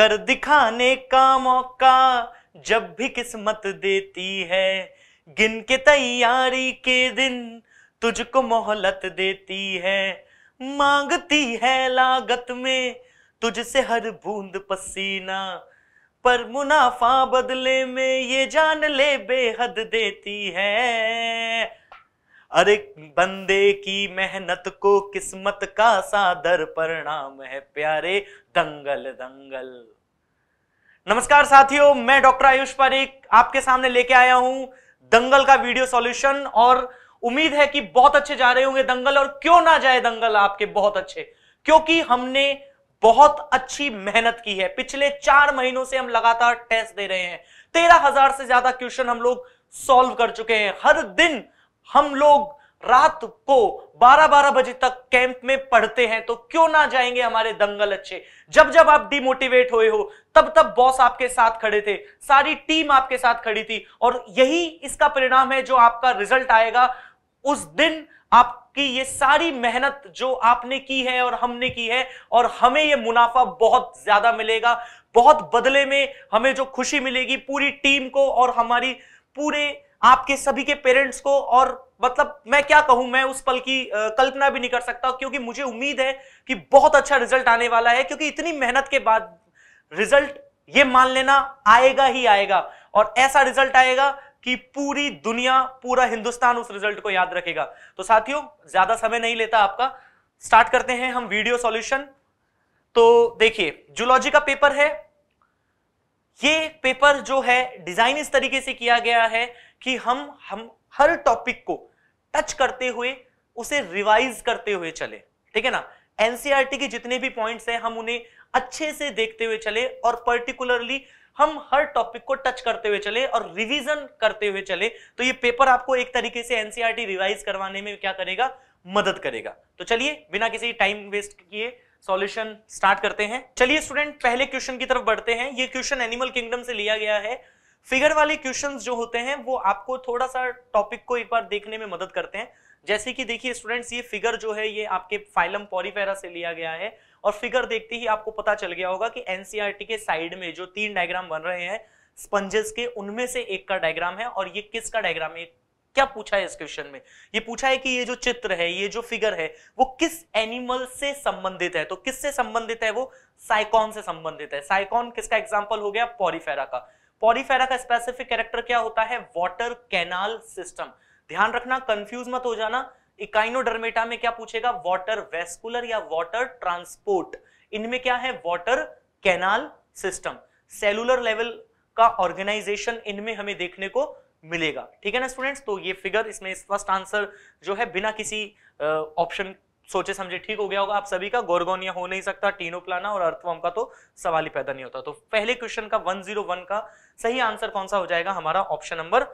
कर दिखाने का मौका जब भी किस्मत देती है गिन के तैयारी के दिन तुझको मोहलत देती है मांगती है लागत में तुझसे हर बूंद पसीना पर मुनाफा बदले में ये जान ले बेहद देती है अरे बंदे की मेहनत को किस्मत का सादर परिणाम है प्यारे दंगल दंगल नमस्कार साथियों मैं डॉक्टर आयुष पारीक आपके सामने लेके आया हूं दंगल का वीडियो सॉल्यूशन और उम्मीद है कि बहुत अच्छे जा रहे होंगे दंगल और क्यों ना जाए दंगल आपके बहुत अच्छे क्योंकि हमने बहुत अच्छी मेहनत की है पिछले चार महीनों से हम लगातार टेस्ट दे रहे हैं तेरह हजार से ज्यादा क्वेश्चन हम लोग सॉल्व कर चुके हैं हर दिन हम लोग रात को 12-12 बजे तक कैंप में पढ़ते हैं तो क्यों ना जाएंगे हमारे दंगल अच्छे जब जब आप डिमोटिवेट हुए हो तब तब बॉस आपके साथ खड़े थे सारी टीम आपके साथ खड़ी थी और यही इसका परिणाम है जो आपका रिजल्ट आएगा उस दिन आपकी ये सारी मेहनत जो आपने की है और हमने की है और हमें ये मुनाफा बहुत ज्यादा मिलेगा बहुत बदले में हमें जो खुशी मिलेगी पूरी टीम को और हमारी पूरे आपके सभी के पेरेंट्स को और मतलब मैं क्या कहूं मैं उस पल की कल्पना भी नहीं कर सकता क्योंकि मुझे उम्मीद है कि बहुत अच्छा रिजल्ट आने वाला है क्योंकि इतनी मेहनत के बाद रिजल्ट ये मान लेना आएगा ही आएगा और ऐसा रिजल्ट आएगा कि पूरी दुनिया पूरा हिंदुस्तान उस रिजल्ट को याद रखेगा तो साथियों ज्यादा समय नहीं लेता आपका स्टार्ट करते हैं हम वीडियो सॉल्यूशन तो देखिए जूलॉजी का पेपर है ये पेपर जो है डिजाइन इस तरीके से किया गया है कि हम हम हर टॉपिक को टच करते हुए उसे रिवाइज करते हुए चले ठीक है ना एनसीआरटी e के जितने भी पॉइंट्स हैं हम उन्हें अच्छे से देखते हुए चले और पर्टिकुलरली हम हर टॉपिक को टच करते हुए चले और रिवीजन करते हुए चले तो ये पेपर आपको एक तरीके से एनसीआरटी रिवाइज e करवाने में क्या करेगा मदद करेगा तो चलिए बिना किसी टाइम वेस्ट किए सॉल्यूशन स्टार्ट करते हैं चलिए स्टूडेंट पहले क्वेश्चन की तरफ बढ़ते हैं ये क्वेश्चन एनिमल किंगडम से लिया गया है फिगर वाले क्वेश्चन जो होते हैं वो आपको थोड़ा सा टॉपिक को एक बार देखने में मदद करते हैं जैसे कि देखिए स्टूडेंट्स ये फिगर जो है ये आपके फाइलम पॉरीफेरा से लिया गया है और फिगर देखते ही आपको पता चल गया होगा कि एनसीईआरटी e के साइड में जो तीन डायग्राम बन रहे हैं स्पंजेस के उनमें से एक का डायग्राम है और ये किसका डायग्राम है क्या पूछा है इस क्वेश्चन में ये पूछा है कि ये जो चित्र है ये जो फिगर है वो किस एनिमल से संबंधित है तो किससे संबंधित है वो साइकॉन से संबंधित है साइकॉन किसका एग्जाम्पल हो गया पॉरीफेरा का पॉलीफेरा का स्पेसिफिक कैरेक्टर क्या होता है वॉटर कैनाल सिस्टम ध्यान रखना कंफ्यूज मत हो जाना इकाइनोडर्मेटा में क्या पूछेगा वॉटर वेस्कुलर या वॉटर ट्रांसपोर्ट इनमें क्या है water canal system cellular level का ऑर्गेनाइजेशन इनमें हमें देखने को मिलेगा ठीक है ना स्टूडेंट्स तो ये फिगर इसमें इस फर्स्ट आंसर जो है बिना किसी ऑप्शन सोचे समझे ठीक हो गया होगा आप सभी का गोरगोनिया हो नहीं सकता प्लाना और अर्थवम का तो सवाल ही पैदा नहीं होता तो पहले क्वेश्चन का 101 का सही आंसर कौन सा हो जाएगा हमारा ऑप्शन नंबर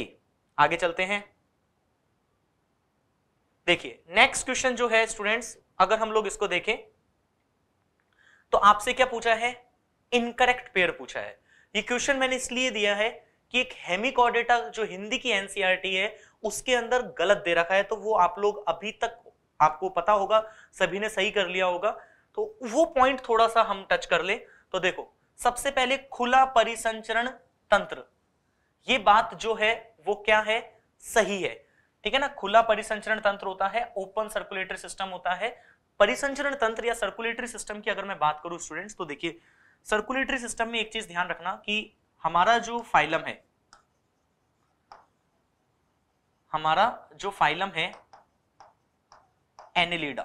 ए आगे चलते हैं देखिए नेक्स्ट क्वेश्चन जो है स्टूडेंट्स अगर हम लोग इसको देखें तो आपसे क्या पूछा है इनकरेक्ट पेयर पूछा है ये क्वेश्चन मैंने इसलिए दिया है कि एक हेमिकॉडेटा जो हिंदी की एनसीआरटी e है उसके अंदर गलत दे रखा है तो वो आप लोग अभी तक आपको पता होगा सभी ने सही कर लिया होगा तो वो पॉइंट थोड़ा सा हम टच कर ले तो देखो सबसे पहले खुला परिसंचरण तंत्र ये बात जो है वो क्या है सही है ठीक है ना खुला परिसंचरण तंत्र होता है ओपन सर्कुलेटरी सिस्टम होता है परिसंचरण तंत्र या सर्कुलेटरी सिस्टम की अगर मैं बात करूं स्टूडेंट्स तो देखिए सर्कुलेटरी सिस्टम में एक चीज ध्यान रखना कि हमारा जो फाइलम है हमारा जो फाइलम है एनिलीडा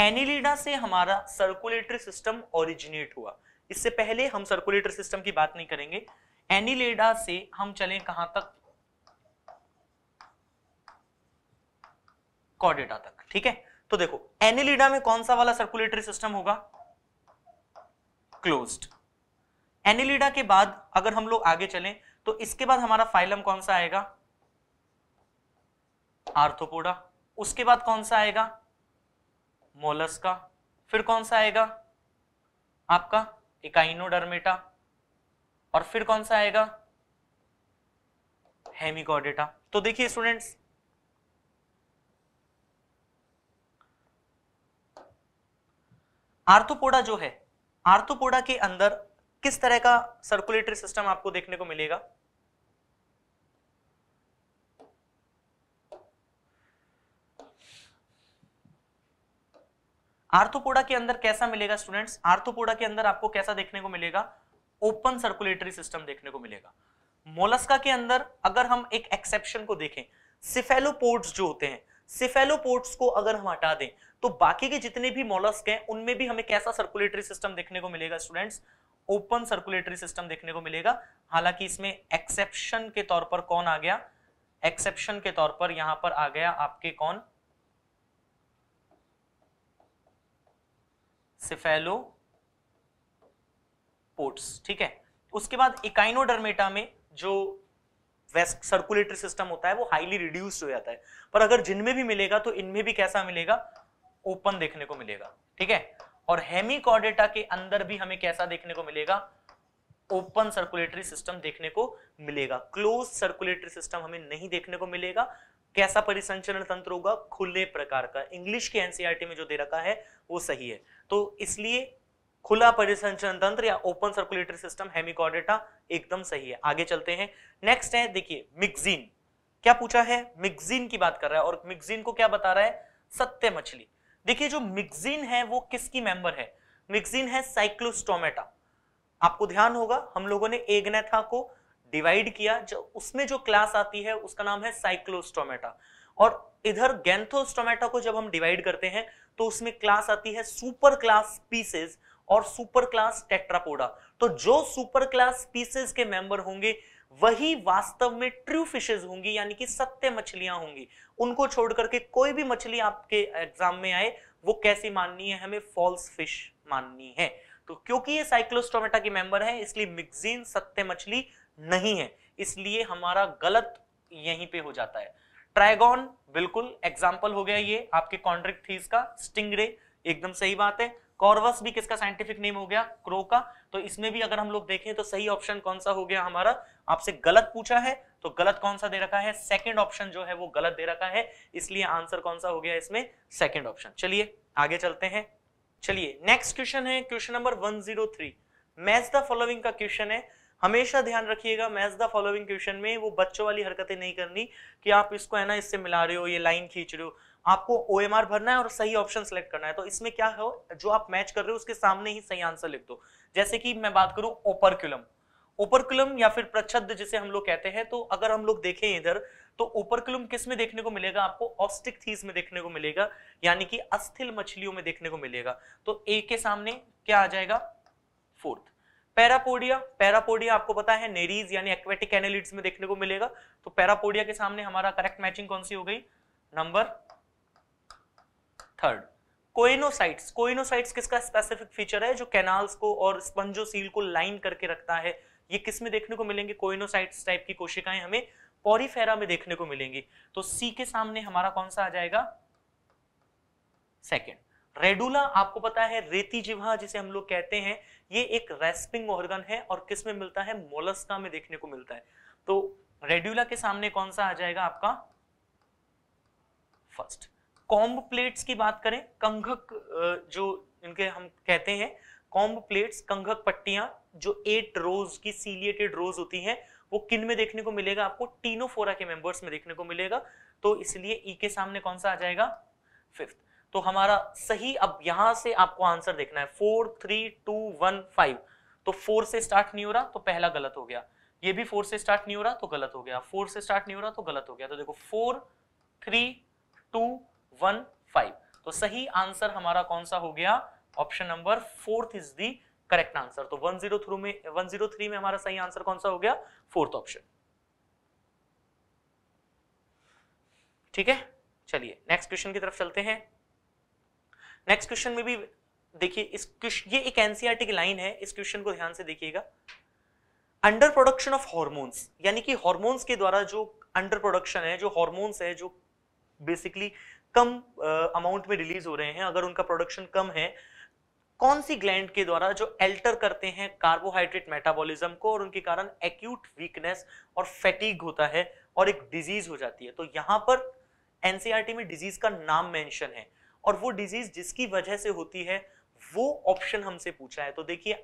एनिलीडा से हमारा सर्कुलेटरी सिस्टम ओरिजिनेट हुआ इससे पहले हम सर्कुलेटरी सिस्टम की बात नहीं करेंगे एनिलीडा से हम चले कहां तक कॉर्डेटा तक ठीक है तो देखो एनिलीडा में कौन सा वाला सर्कुलेटरी सिस्टम होगा क्लोज्ड एनिलीडा के बाद अगर हम लोग आगे चलें तो इसके बाद हमारा फाइलम कौन सा आएगा आर्थोपोडा उसके बाद कौन सा आएगा मोलस का फिर कौन सा आएगा आपका इकाइनोडर्मेटा और फिर कौन सा आएगा हेमिकॉडेटा तो देखिए स्टूडेंट्स आर्थोपोडा जो है आर्थोपोडा के अंदर किस तरह का सर्कुलेटरी सिस्टम आपको देखने को मिलेगा आर्थोपोडा के अंदर कैसा मिलेगा स्टूडेंट्स आर्थोपोडा के अंदर आपको कैसा देखने को मिलेगा ओपन सर्कुलेटरी सिस्टम देखने को मिलेगा मोलस्का के अंदर अगर हम एक एक्सेप्शन को देखें सिफेलोपोर्ट्स जो होते हैं सिफेलोपोर्ट्स को अगर हम हटा दें तो बाकी के जितने भी मोलस्क हैं उनमें भी हमें कैसा सर्कुलेटरी सिस्टम देखने को मिलेगा स्टूडेंट्स ओपन सर्कुलेटरी सिस्टम देखने को मिलेगा हालांकि इसमें एक्सेप्शन के तौर पर कौन आ गया एक्सेप्शन के तौर पर यहां पर आ गया आपके कौन सिफेलोपोड्स ठीक है उसके बाद इकाइनोडर्मेटा में जो वेस्ट सर्कुलेटरी सिस्टम होता है वो हाईली रिड्यूस्ड हो जाता है पर अगर जिनमें भी मिलेगा तो इनमें भी कैसा मिलेगा ओपन देखने को मिलेगा ठीक है और हेमिकॉर्डेटा के अंदर भी हमें कैसा देखने को मिलेगा ओपन सर्कुलेटरी सिस्टम देखने को मिलेगा क्लोज सर्कुलेटरी सिस्टम हमें नहीं देखने को मिलेगा कैसा परिसंचरण तंत्र होगा खुले प्रकार का इंग्लिश के एनसीईआरटी e में जो दे रखा है वो सही है तो इसलिए खुला परिसंचरण तंत्र या ओपन सर्कुलेटरी सिस्टम हेमिकॉर्डेटा एकदम सही है आगे चलते हैं नेक्स्ट है देखिए मिक्सिन क्या पूछा है मिक्सिन की बात कर रहा है और मिक्सिन को क्या बता रहा है सत्य मछली देखिए जो मिक्सिन है वो किसकी मेंबर है मिक्सिन है साइक्लोस्टोमेटा आपको ध्यान होगा हम लोगों ने एग्नेथा को डिवाइड किया जो उसमें जो क्लास आती है उसका नाम है साइक्लोस्टोमेटा और इधर गैंथोस्टोमेटा को जब हम डिवाइड करते हैं तो उसमें क्लास आती है सुपर क्लास पीसेस और सुपर क्लास टेट्रापोडा तो जो सुपर क्लास पीसेस के मेंबर होंगे वही वास्तव में ट्रू फिशेज होंगी यानी कि सत्य मछलियां होंगी उनको छोड़ करके कोई भी मछली आपके एग्जाम में आए वो कैसी माननी है हमें फॉल्स फिश माननी है तो क्योंकि ये साइक्लोस्टोमेटा की मेंबर है इसलिए मिक्सिन सत्य मछली नहीं है इसलिए हमारा गलत यहीं पे हो जाता है ट्राइगोन बिल्कुल एग्जाम्पल हो गया ये आपके कॉन्ट्रेक्ट थीस का स्टिंगरे एकदम सही बात है कॉर्वस भी किसका साइंटिफिक नेम हो गया क्रो का तो इसमें भी अगर हम लोग देखें तो सही ऑप्शन कौन सा हो गया हमारा आपसे गलत पूछा है तो गलत कौन सा दे रखा है सेकंड ऑप्शन जो है वो गलत दे रखा है इसलिए आंसर कौन सा हो गया इसमें सेकंड ऑप्शन चलिए आगे चलते हैं चलिए नेक्स्ट क्वेश्चन है question number three match the following का क्वेश्चन है हमेशा ध्यान रखिएगा मैथ द फॉलोइंग क्वेश्चन में वो बच्चों वाली हरकतें नहीं करनी कि आप इसको है ना इससे मिला रहे हो ये लाइन खींच रहे हो आपको ओ भरना है और सही ऑप्शन सेलेक्ट करना है तो इसमें क्या हो जो आप मैच कर रहे हो उसके सामने ही सही आंसर लिख दो जैसे कि मैं बात करूं ओपरकुलम ओपरकुलम या फिर प्रच्छद जिसे हम लोग कहते हैं तो अगर हम लोग देखें इधर तो ओपरकुलम किस में देखने को मिलेगा आपको ऑस्टिक थीस में देखने को मिलेगा यानी कि अस्थिल मछलियों में देखने को मिलेगा तो ए के सामने क्या आ जाएगा फोर्थ पैरापोडिया पैरापोडिया आपको पता है नेरीज यानी एक्वेटिक एनालिट्स में देखने को मिलेगा तो पैरापोडिया के सामने हमारा करेक्ट मैचिंग कौन सी हो गई नंबर थर्ड कोइनोसाइट्स कोइनोसाइट्स किसका स्पेसिफिक फीचर है जो कैनाल्स को और स्पंजो सील को लाइन करके रखता है ये किस में देखने को मिलेंगे कोइनोसाइट्स टाइप की कोशिकाएं हमें पॉरीफेरा में देखने को मिलेंगी तो सी के सामने हमारा कौन सा आ जाएगा सेकेंड रेडुला आपको पता है रेती जिवा जिसे हम लोग कहते हैं ये एक रेस्पिंग ऑर्गन है और किस में मिलता है मोलस्का में देखने को मिलता है तो रेडुला के सामने कौन सा आ जाएगा आपका फर्स्ट कॉम्ब प्लेट्स की बात करें कंघक जो इनके हम कहते हैं कॉम्ब प्लेट्स कंघक पट्टियां जो एट रोज की सीलिएटेड रोज होती है वो किन में देखने को मिलेगा आपको टीनोफोरा के मेंबर्स में देखने को मिलेगा तो इसलिए ई e के सामने कौन सा आ जाएगा फिफ्थ तो हमारा सही अब यहां से आपको आंसर देखना है four three two one five तो फोर से स्टार्ट नहीं हो रहा तो पहला गलत हो गया ये भी फोर से स्टार्ट नहीं हो रहा तो गलत हो गया फोर से स्टार्ट नहीं हो रहा तो गलत हो गया तो देखो four three two one five तो सही आंसर हमारा कौन सा हो गया option number fourth is the correct answer तो थ्रू में वन जीरो थ्री में हमारा सही आंसर कौन सा हो गया फोर्थ ऑप्शन ठीक है चलिए नेक्स्ट क्वेश्चन की तरफ चलते हैं नेक्स्ट क्वेश्चन में भी देखिए इस ये एक एनसीआरटी e की लाइन है इस क्वेश्चन को ध्यान से देखिएगा अंडर प्रोडक्शन ऑफ हॉर्मोन्स यानी कि हॉर्मोन्स के द्वारा जो अंडर प्रोडक्शन है जो हॉर्मोन्स है जो बेसिकली कम अमाउंट uh, में रिलीज हो रहे हैं अगर उनका प्रोडक्शन कम है कौन सी ग्लैंड के द्वारा जो एल्टर करते हैं कार्बोहाइड्रेट मेटाबॉलिज्म को और उनके कारण एक्यूट वीकनेस और फैटीग होता है और एक डिजीज हो जाती है तो यहां पर एनसीआरटी e में डिजीज का नाम मेंशन है और वो डिजीज जिसकी वजह से होती है वो ऑप्शन हमसे पूछा है तो देखिए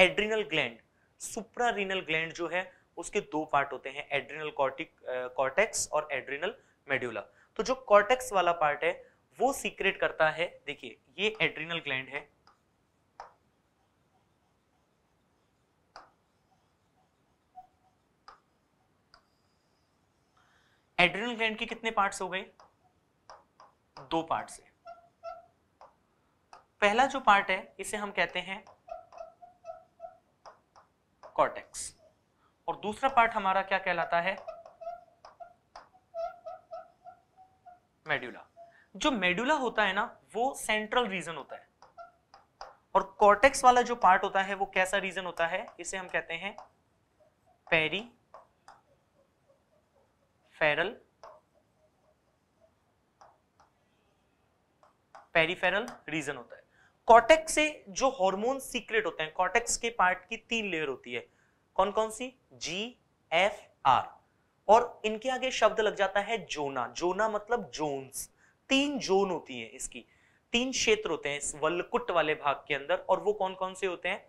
adrenal gland supra renal gland जो है उसके दो पार्ट होते हैं एड्रिनल कॉर्टिक कॉर्टेक्स और एड्रिनल मेड्यूला तो जो कॉर्टेक्स वाला पार्ट है वो सीक्रेट करता है देखिए ये एड्रिनल ग्लैंड है एड्रिनल ग्लैंड के कितने पार्ट्स हो गए दो पार्ट्स है पहला जो पार्ट है इसे हम कहते हैं कॉर्टेक्स और दूसरा पार्ट हमारा क्या कहलाता है मेड्यूला जो मेड्यूला होता है ना वो सेंट्रल रीजन होता है और कॉर्टेक्स वाला जो पार्ट होता है वो कैसा रीजन होता है इसे हम कहते हैं पेरी फेरल पेरीफेरल रीजन होता है कॉटेक्स से जो हार्मोन सीक्रेट होते हैं कॉटेक्स के पार्ट की तीन लेयर होती है कौन कौन सी जी एफ आर और इनके आगे शब्द लग जाता है जोना जोना मतलब जोन्स तीन जोन होती है इसकी तीन क्षेत्र होते हैं इस वल्लकुट वाले भाग के अंदर और वो कौन कौन से होते हैं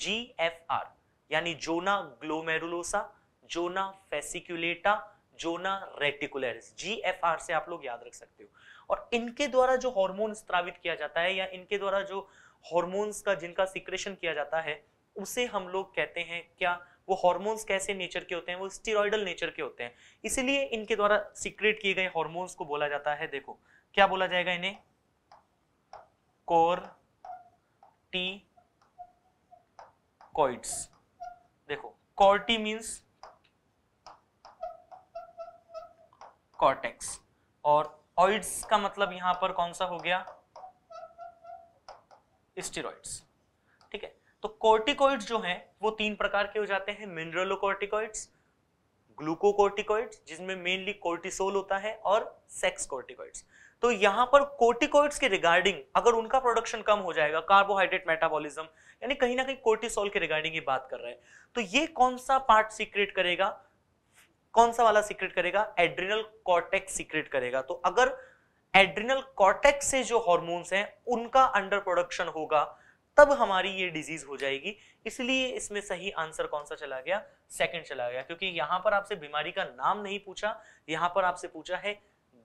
जी एफ आर यानी zona glomerulosa zona fasciculata zona reticularis G F R से आप लोग याद रख सकते हो और इनके द्वारा जो हॉर्मोन स्त्रावित किया जाता है या इनके द्वारा जो हॉर्मोन्स का जिनका सिक्रेशन किया जाता है उसे हम लोग कहते हैं क्या वो हॉर्मोन्स कैसे नेचर के होते हैं वो स्टीरोडल नेचर के होते हैं इसीलिए इनके द्वारा सिक्रेट किए गए हॉर्मोन्स को बोला जाता है देखो क्या बोला जाएगा इन्हें कोर टी कॉइड्स देखो कॉर्टी मीन्स कॉर्टेक्स और ऑइड्स का मतलब यहां पर कौन सा हो गया स्टीरोइड्स ठीक है तो कॉर्टिकॉइड्स जो हैं वो तीन प्रकार के हो जाते हैं मिनरलोकॉर्टिकॉइड्स ग्लूकोकॉर्टिकॉइड्स जिसमें मेनली कोर्टिसोल होता है और सेक्स कोर्टिकोइड्स तो यहां पर कोर्टिकॉइड्स के रिगार्डिंग अगर उनका प्रोडक्शन कम हो जाएगा कार्बोहाइड्रेट मेटाबॉलिज्म यानी कहीं ना कहीं कोर्टिसोल के रिगार्डिंग ही बात कर रहे हैं तो ये कौन सा पार्ट सीक्रेट करेगा कौन सा वाला सीक्रेट करेगा एड्रिनल कॉर्टेक्स सीक्रेट करेगा तो अगर एड्रिनल कॉर्टेक्स से जो हॉर्मोन्स हैं उनका अंडर प्रोडक्शन होगा तब हमारी ये डिजीज हो जाएगी इसलिए इसमें सही आंसर कौन सा चला गया सेकंड चला गया क्योंकि यहां पर आपसे बीमारी का नाम नहीं पूछा यहां पर आपसे पूछा है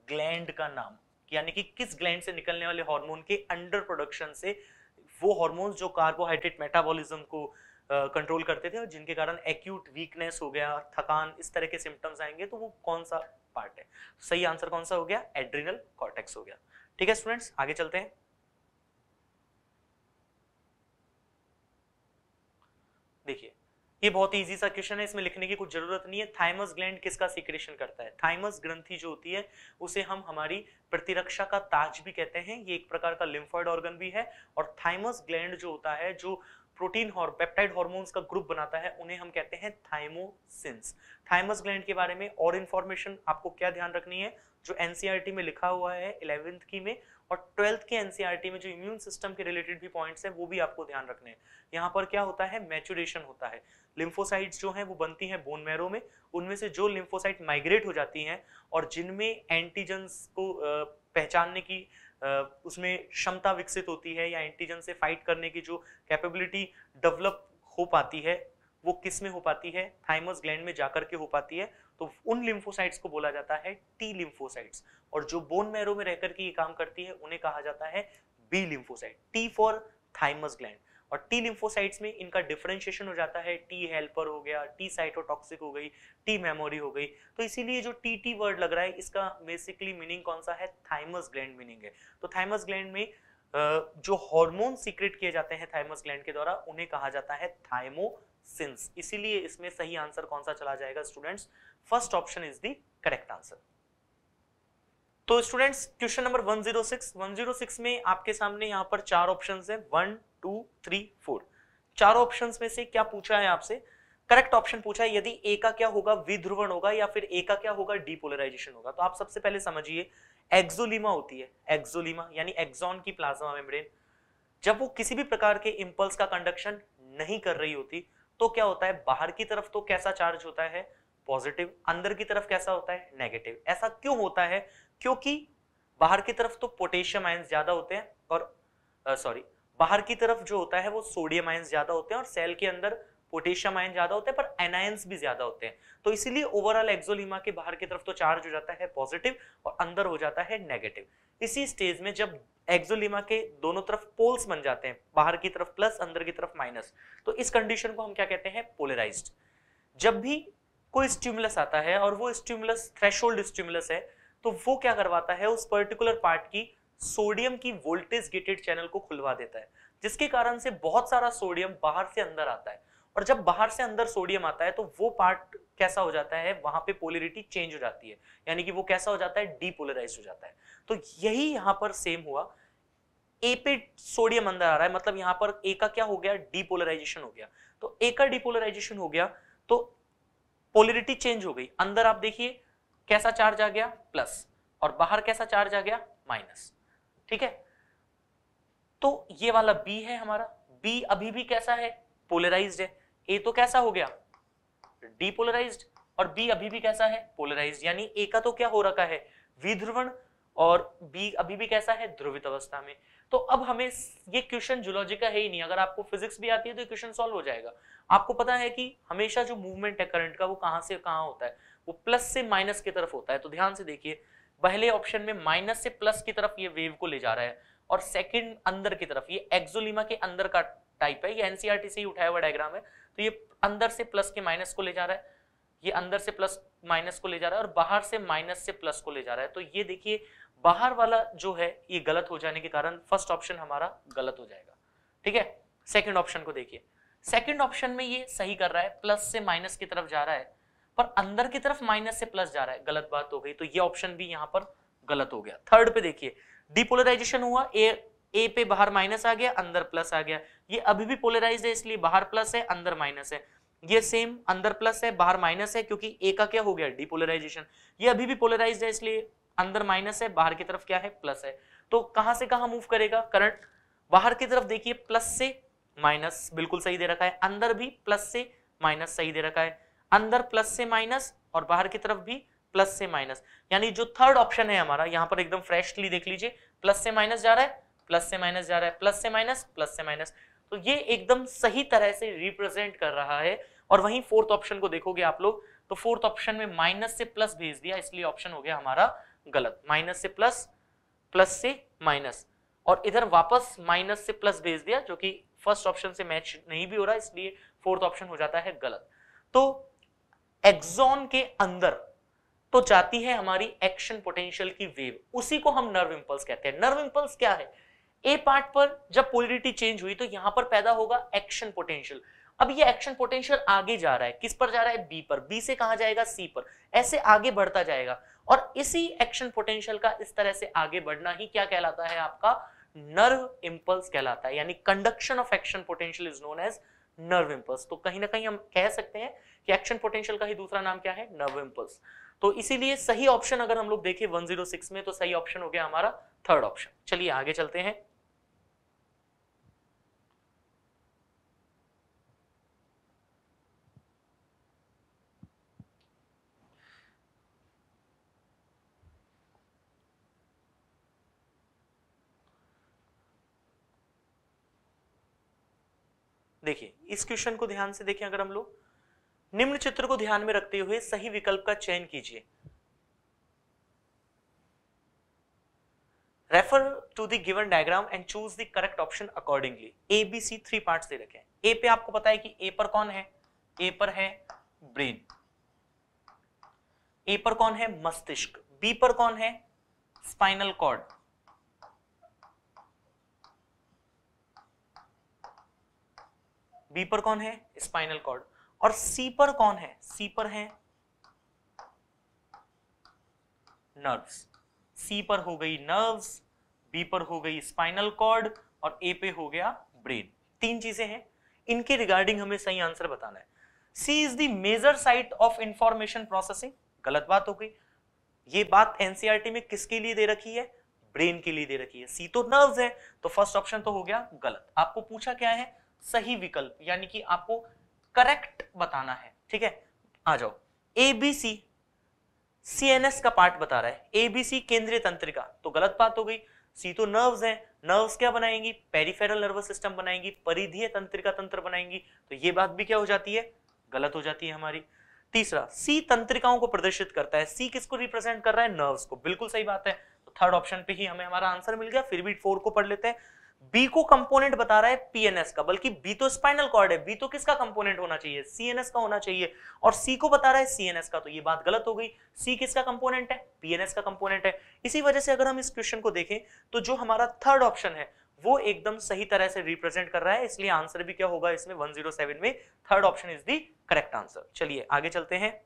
ग्लैंड का नाम यानी कि किस ग्लैंड से निकलने वाले हार्मोन के अंडर प्रोडक्शन से वो हार्मोन्स जो कार्बोहाइड्रेट मेटाबॉलिज्म को कंट्रोल करते थे और जिनके कारण एक्यूट वीकनेस हो गया थकान इस तरह के सिम्टम्स आएंगे तो वो कौन सा पार्ट है सही आंसर कौन सा हो गया एड्रिनल कॉर्टेक्स हो गया ठीक है स्टूडेंट्स आगे चलते हैं देखिए ये बहुत इजी सा क्वेश्चन है इसमें लिखने की कुछ जरूरत नहीं है थाइमस ग्लैंड किसका सिक्रेशन करता है थाइमस ग्रंथि जो होती है उसे हम हमारी प्रतिरक्षा का ताज भी कहते हैं ये एक प्रकार का लिम्फॉइड ऑर्गन भी है और थाइमस ग्लैंड जो होता है जो प्रोटीन और पेप्टाइड हार्मोन्स का ग्रुप बनाता है उन्हें हम कहते हैं थाइमोसिन्स थाइमस ग्लैंड के बारे में और इन्फॉर्मेशन आपको क्या ध्यान रखनी है जो एनसीईआरटी e में लिखा हुआ है इलेवेंथ की में और ट्वेल्थ के एनसीईआरटी e में जो इम्यून सिस्टम के रिलेटेड भी पॉइंट्स हैं वो भी आपको ध्यान रखने हैं यहाँ पर क्या होता है मैचुरेशन होता है लिम्फोसाइट्स जो हैं वो बनती हैं बोन मैरो में उनमें से जो लिम्फोसाइट माइग्रेट हो जाती हैं और जिनमें एंटीजन्स को पहचानने की उसमें क्षमता विकसित होती है या एंटीजन से फाइट करने की जो कैपेबिलिटी डेवलप हो पाती है वो किस में हो पाती है थाइमस ग्लैंड में जाकर के हो पाती है तो उन लिम्फोसाइट्स को बोला जाता है टी लिम्फोसाइट्स और जो बोन मैरो में रहकर के ये काम करती है उन्हें कहा जाता है B lymphocyte T for thymus gland और टी लिम्फोसाइट्स में इनका डिफ्रेंशिएशन हो जाता है टी हेल्पर हो गया टी साइटोटॉक्सिक हो गई टी मेमोरी हो गई तो इसीलिए जो टी टी वर्ड लग रहा है इसका बेसिकली मीनिंग कौन सा है थाइमस ग्लैंड मीनिंग है तो थाइमस ग्लैंड में जो हॉर्मोन सीक्रेट किए जाते हैं थाइमस ग्लैंड के द्वारा उन्हें कहा जाता है थाइमोसिंस इसीलिए इसमें सही आंसर कौन सा चला जाएगा students first option is the correct answer तो स्टूडेंट्स क्वेश्चन नंबर 106 106 में आपके सामने यहाँ पर चार ऑप्शंस हैं वन टू थ्री फोर चार ऑप्शंस में से क्या पूछा है आपसे करेक्ट ऑप्शन पूछा है यदि ए का क्या होगा विध्रुवन होगा या फिर ए का क्या होगा डीपोलराइजेशन होगा तो आप सबसे पहले समझिए एक्जोलिमा होती है एक्जोलिमा यानी एक्जोन की प्लाज्मा मेम्ब्रेन जब वो किसी भी प्रकार के इम्पल्स का कंडक्शन नहीं कर रही होती तो क्या होता है बाहर की तरफ तो कैसा चार्ज होता है पॉजिटिव अंदर की तरफ कैसा होता है नेगेटिव ऐसा क्यों होता है क्योंकि बाहर की तरफ तो पोटेशियम आयन ज्यादा होते हैं और सॉरी बाहर की तरफ जो होता है वो सोडियम आयन ज्यादा होते हैं और सेल के अंदर पोटेशियम आयन ज्यादा होते हैं पर एनायंस भी ज्यादा होते हैं तो इसीलिए ओवरऑल एक्सोलिमा के बाहर की तरफ तो चार्ज हो जाता है पॉजिटिव और अंदर हो जाता है नेगेटिव इसी स्टेज में जब एक्सोलिमा के दोनों तरफ पोल्स बन जाते हैं बाहर की तरफ प्लस अंदर की तरफ माइनस तो इस कंडीशन को हम क्या कहते हैं पोलराइज्ड जब भी कोई स्टिमुलस आता है और वो स्टिमुलस थ्रेशोल्ड स्टिमुलस है तो वो क्या करवाता है उस पर्टिकुलर पार्ट की सोडियम की वोल्टेज गेटेड चैनल को खुलवा देता है जिसके कारण से बहुत सारा सोडियम बाहर से अंदर आता है और जब बाहर से अंदर सोडियम आता है तो वो पार्ट कैसा हो जाता है वहां पे पोलरिटी चेंज हो जाती है यानी कि वो कैसा हो जाता है डीपोलराइज हो जाता है तो यही यहाँ पर सेम हुआ ए पे सोडियम अंदर आ रहा है मतलब यहाँ पर ए का क्या हो गया डीपोलराइजेशन हो गया तो ए का डीपोलराइजेशन हो गया तो पोलरिटी चेंज हो गई अंदर आप देखिए कैसा चार्ज आ गया प्लस और बाहर कैसा चार्ज आ गया माइनस ठीक है तो ये वाला बी है हमारा बी अभी भी कैसा है पोलराइज्ड है ए तो कैसा हो गया डीपोलराइज्ड और बी अभी भी कैसा है पोलराइज्ड यानी ए का तो क्या हो रखा है विध्रुवण और बी अभी भी कैसा है ध्रुवित अवस्था में तो अब हमें ये क्वेश्चन जुलॉजी का है ही नहीं अगर आपको फिजिक्स भी आती है तो क्वेश्चन सॉल्व हो जाएगा आपको पता है कि हमेशा जो मूवमेंट है करंट का वो कहां से कहां होता है वो प्लस से माइनस की तरफ होता है तो ध्यान से देखिए पहले ऑप्शन में माइनस से प्लस की तरफ ये वेव को ले जा रहा है और सेकंड अंदर की तरफ ये एक्सोलिमा के अंदर का टाइप है ये एनसीआरटी e से ही उठाया हुआ डायग्राम है तो ये अंदर से प्लस के माइनस को ले जा रहा है ये अंदर से प्लस माइनस को ले जा रहा है और बाहर से माइनस से प्लस को ले जा रहा है तो ये देखिए बाहर वाला जो है ये गलत हो जाने के कारण फर्स्ट ऑप्शन हमारा गलत हो जाएगा ठीक है सेकेंड ऑप्शन को देखिए सेकेंड ऑप्शन में ये सही कर रहा है प्लस से माइनस की तरफ जा रहा है पर अंदर की तरफ माइनस से प्लस जा रहा है गलत बात हो गई तो ये ऑप्शन भी यहाँ पर गलत हो गया थर्ड पे देखिए डिपोलराइजेशन हुआ ए ए पे बाहर माइनस आ गया अंदर प्लस आ गया ये अभी भी पोलराइज है इसलिए बाहर प्लस है अंदर माइनस है ये सेम अंदर प्लस है बाहर माइनस है क्योंकि ए का क्या हो गया डिपोलराइजेशन ये अभी भी पोलराइज है इसलिए अंदर माइनस है बाहर की तरफ क्या है प्लस है तो कहां से कहां मूव करेगा करंट बाहर की तरफ देखिए प्लस से माइनस बिल्कुल सही दे रखा है अंदर भी प्लस से माइनस सही दे रखा है अंदर प्लस से माइनस और बाहर की तरफ भी प्लस से माइनस यानी जो थर्ड ऑप्शन है हमारा यहाँ पर एकदम फ्रेशली देख लीजिए प्लस से माइनस जा रहा है प्लस से माइनस जा रहा है प्लस से माइनस प्लस से माइनस तो ये एकदम सही तरह से रिप्रेजेंट कर रहा है और वहीं फोर्थ ऑप्शन को देखोगे आप लोग तो फोर्थ ऑप्शन में माइनस से प्लस भेज दिया इसलिए ऑप्शन हो गया हमारा गलत माइनस से प्लस प्लस से माइनस और इधर वापस माइनस से प्लस भेज दिया जो कि फर्स्ट ऑप्शन से मैच नहीं भी हो रहा इसलिए फोर्थ ऑप्शन हो जाता है गलत तो एक्सोन के अंदर तो जाती है हमारी एक्शन पोटेंशियल की वेव उसी को हम नर्व इंपल्स कहते हैं नर्व इंपल्स क्या है ए पार्ट पर जब पोलिटी चेंज हुई तो यहां पर पैदा होगा एक्शन पोटेंशियल अब ये एक्शन पोटेंशियल आगे जा रहा है किस पर जा रहा है बी पर बी से कहा जाएगा सी पर ऐसे आगे बढ़ता जाएगा और इसी एक्शन पोटेंशियल का इस तरह से आगे बढ़ना ही क्या कहलाता है आपका नर्व इंपल्स कहलाता है यानी conduction of action potential is known as nerve impulse तो कहीं ना कहीं हम कह सकते हैं कि एक्शन पोटेंशियल का ही दूसरा नाम क्या है नर्व इम्पल्स तो इसीलिए सही ऑप्शन अगर हम लोग देखें 106 में तो सही ऑप्शन हो गया हमारा थर्ड ऑप्शन चलिए आगे चलते हैं देखिए इस क्वेश्चन को ध्यान से देखें अगर हम लोग निम्न चित्र को ध्यान में रखते हुए सही विकल्प का चयन कीजिए refer to the given diagram and choose the correct option accordingly A B C three part दे रखे ए पे आपको पता है कि ए पर कौन है ए पर है ब्रेन ए पर कौन है मस्तिष्क बी पर कौन है स्पाइनल कॉर्ड बी पर कौन है स्पाइनल कॉर्ड और सी पर कौन है सी पर है नर्व्स सी पर हो गई नर्व्स बी पर हो गई स्पाइनल कॉर्ड और ए पे हो गया ब्रेन तीन चीजें हैं इनके रिगार्डिंग हमें सही आंसर बताना है C is the major site of information processing गलत बात हो गई ये बात एनसीईआरटी में किसके लिए दे रखी है ब्रेन के लिए दे रखी है सी तो नर्व्स है तो फर्स्ट ऑप्शन तो हो गया गलत आपको पूछा क्या है सही विकल्प यानी कि आपको करेक्ट बताना है ठीक है आ जाओ एबीसी सीएनएस का पार्ट बता रहा है एबीसी केंद्रीय तंत्रिका तो गलत बात हो गई सी तो नर्व्स हैं नर्व्स क्या बनाएंगी पेरिफेरल नर्वस सिस्टम बनाएंगी परिधीय तंत्रिका तंत्र बनाएंगी तो ये बात भी क्या हो जाती है गलत हो जाती है हमारी तीसरा सी तंत्रिकाओं को प्रदर्शित करता है सी किसको रिप्रेजेंट कर रहा है नर्व्स को बिल्कुल सही बात है तो थर्ड ऑप्शन पे ही हमें हमारा आंसर मिल गया फिर भी फोर को पढ़ लेते हैं बी को कंपोनेंट बता रहा है पीएनएस का बल्कि बी तो स्पाइनल कॉर्ड है बी तो किसका कंपोनेंट होना चाहिए सीएनएस का होना चाहिए और सी को बता रहा है सीएनएस का तो ये बात गलत हो गई सी किसका कंपोनेंट है पीएनएस का कंपोनेंट है इसी वजह से अगर हम इस क्वेश्चन को देखें तो जो हमारा थर्ड ऑप्शन है वो एकदम सही तरह से रिप्रेजेंट कर रहा है इसलिए आंसर भी क्या होगा इसमें वन में third option is the correct answer चलिए आगे चलते हैं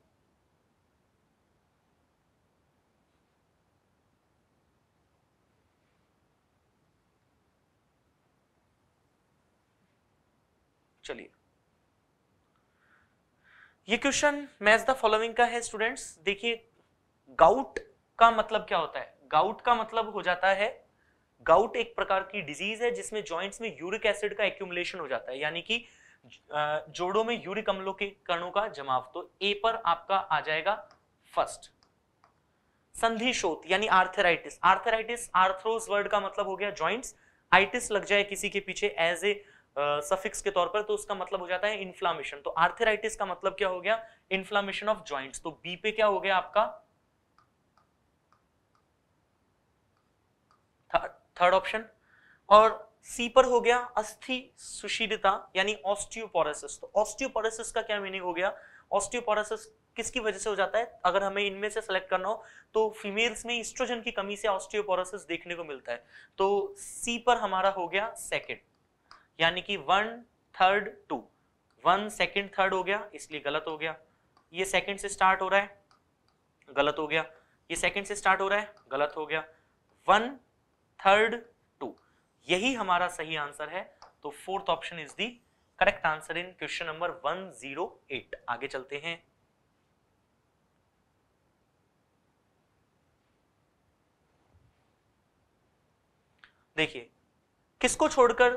चलिए ये क्वेश्चन मैच द फॉलोइंग का है स्टूडेंट्स देखिए गाउट का मतलब क्या होता है गाउट का मतलब हो जाता है गाउट एक प्रकार की डिजीज है जिसमें जॉइंट्स में यूरिक एसिड का एक्यूमुलेशन हो जाता है यानी कि जोड़ों में यूरिक अम्लों के कणों का जमाव तो ए पर आपका आ जाएगा फर्स्ट संधि शोत यानी आर्थराइटिस आर्थराइटिस आर्थरोस वर्ड का मतलब हो गया जॉइंट्स आइटिस लग जाए किसी के पीछे एज ए सफिक्स के तौर पर तो उसका मतलब हो जाता है इन्फ्लामेशन तो आर्थेराइटिस का मतलब क्या हो गया इन्फ्लामेशन ऑफ ज्वाइंट्स तो बी पे क्या हो गया आपका थर्ड ऑप्शन और सी पर हो गया अस्थि सुशीलता यानी ऑस्टियोपोरेसिस तो ऑस्टियोपोरेसिस का क्या मीनिंग हो गया ऑस्टियोपोरेसिस किसकी वजह से हो जाता है अगर हमें इनमें से सेलेक्ट करना हो तो फीमेल्स में इस्ट्रोजन की कमी से ऑस्टियोपोरोसिस देखने को मिलता है तो सी पर हमारा हो गया सेकेंड यानी कि one third two one second third हो गया इसलिए गलत हो गया ये सेकेंड से स्टार्ट हो रहा है गलत हो गया ये सेकेंड से स्टार्ट हो रहा है गलत हो गया वन थर्ड टू यही हमारा सही आंसर है तो fourth option is the correct answer in question number one zero eight आगे चलते हैं देखिए किसको छोड़कर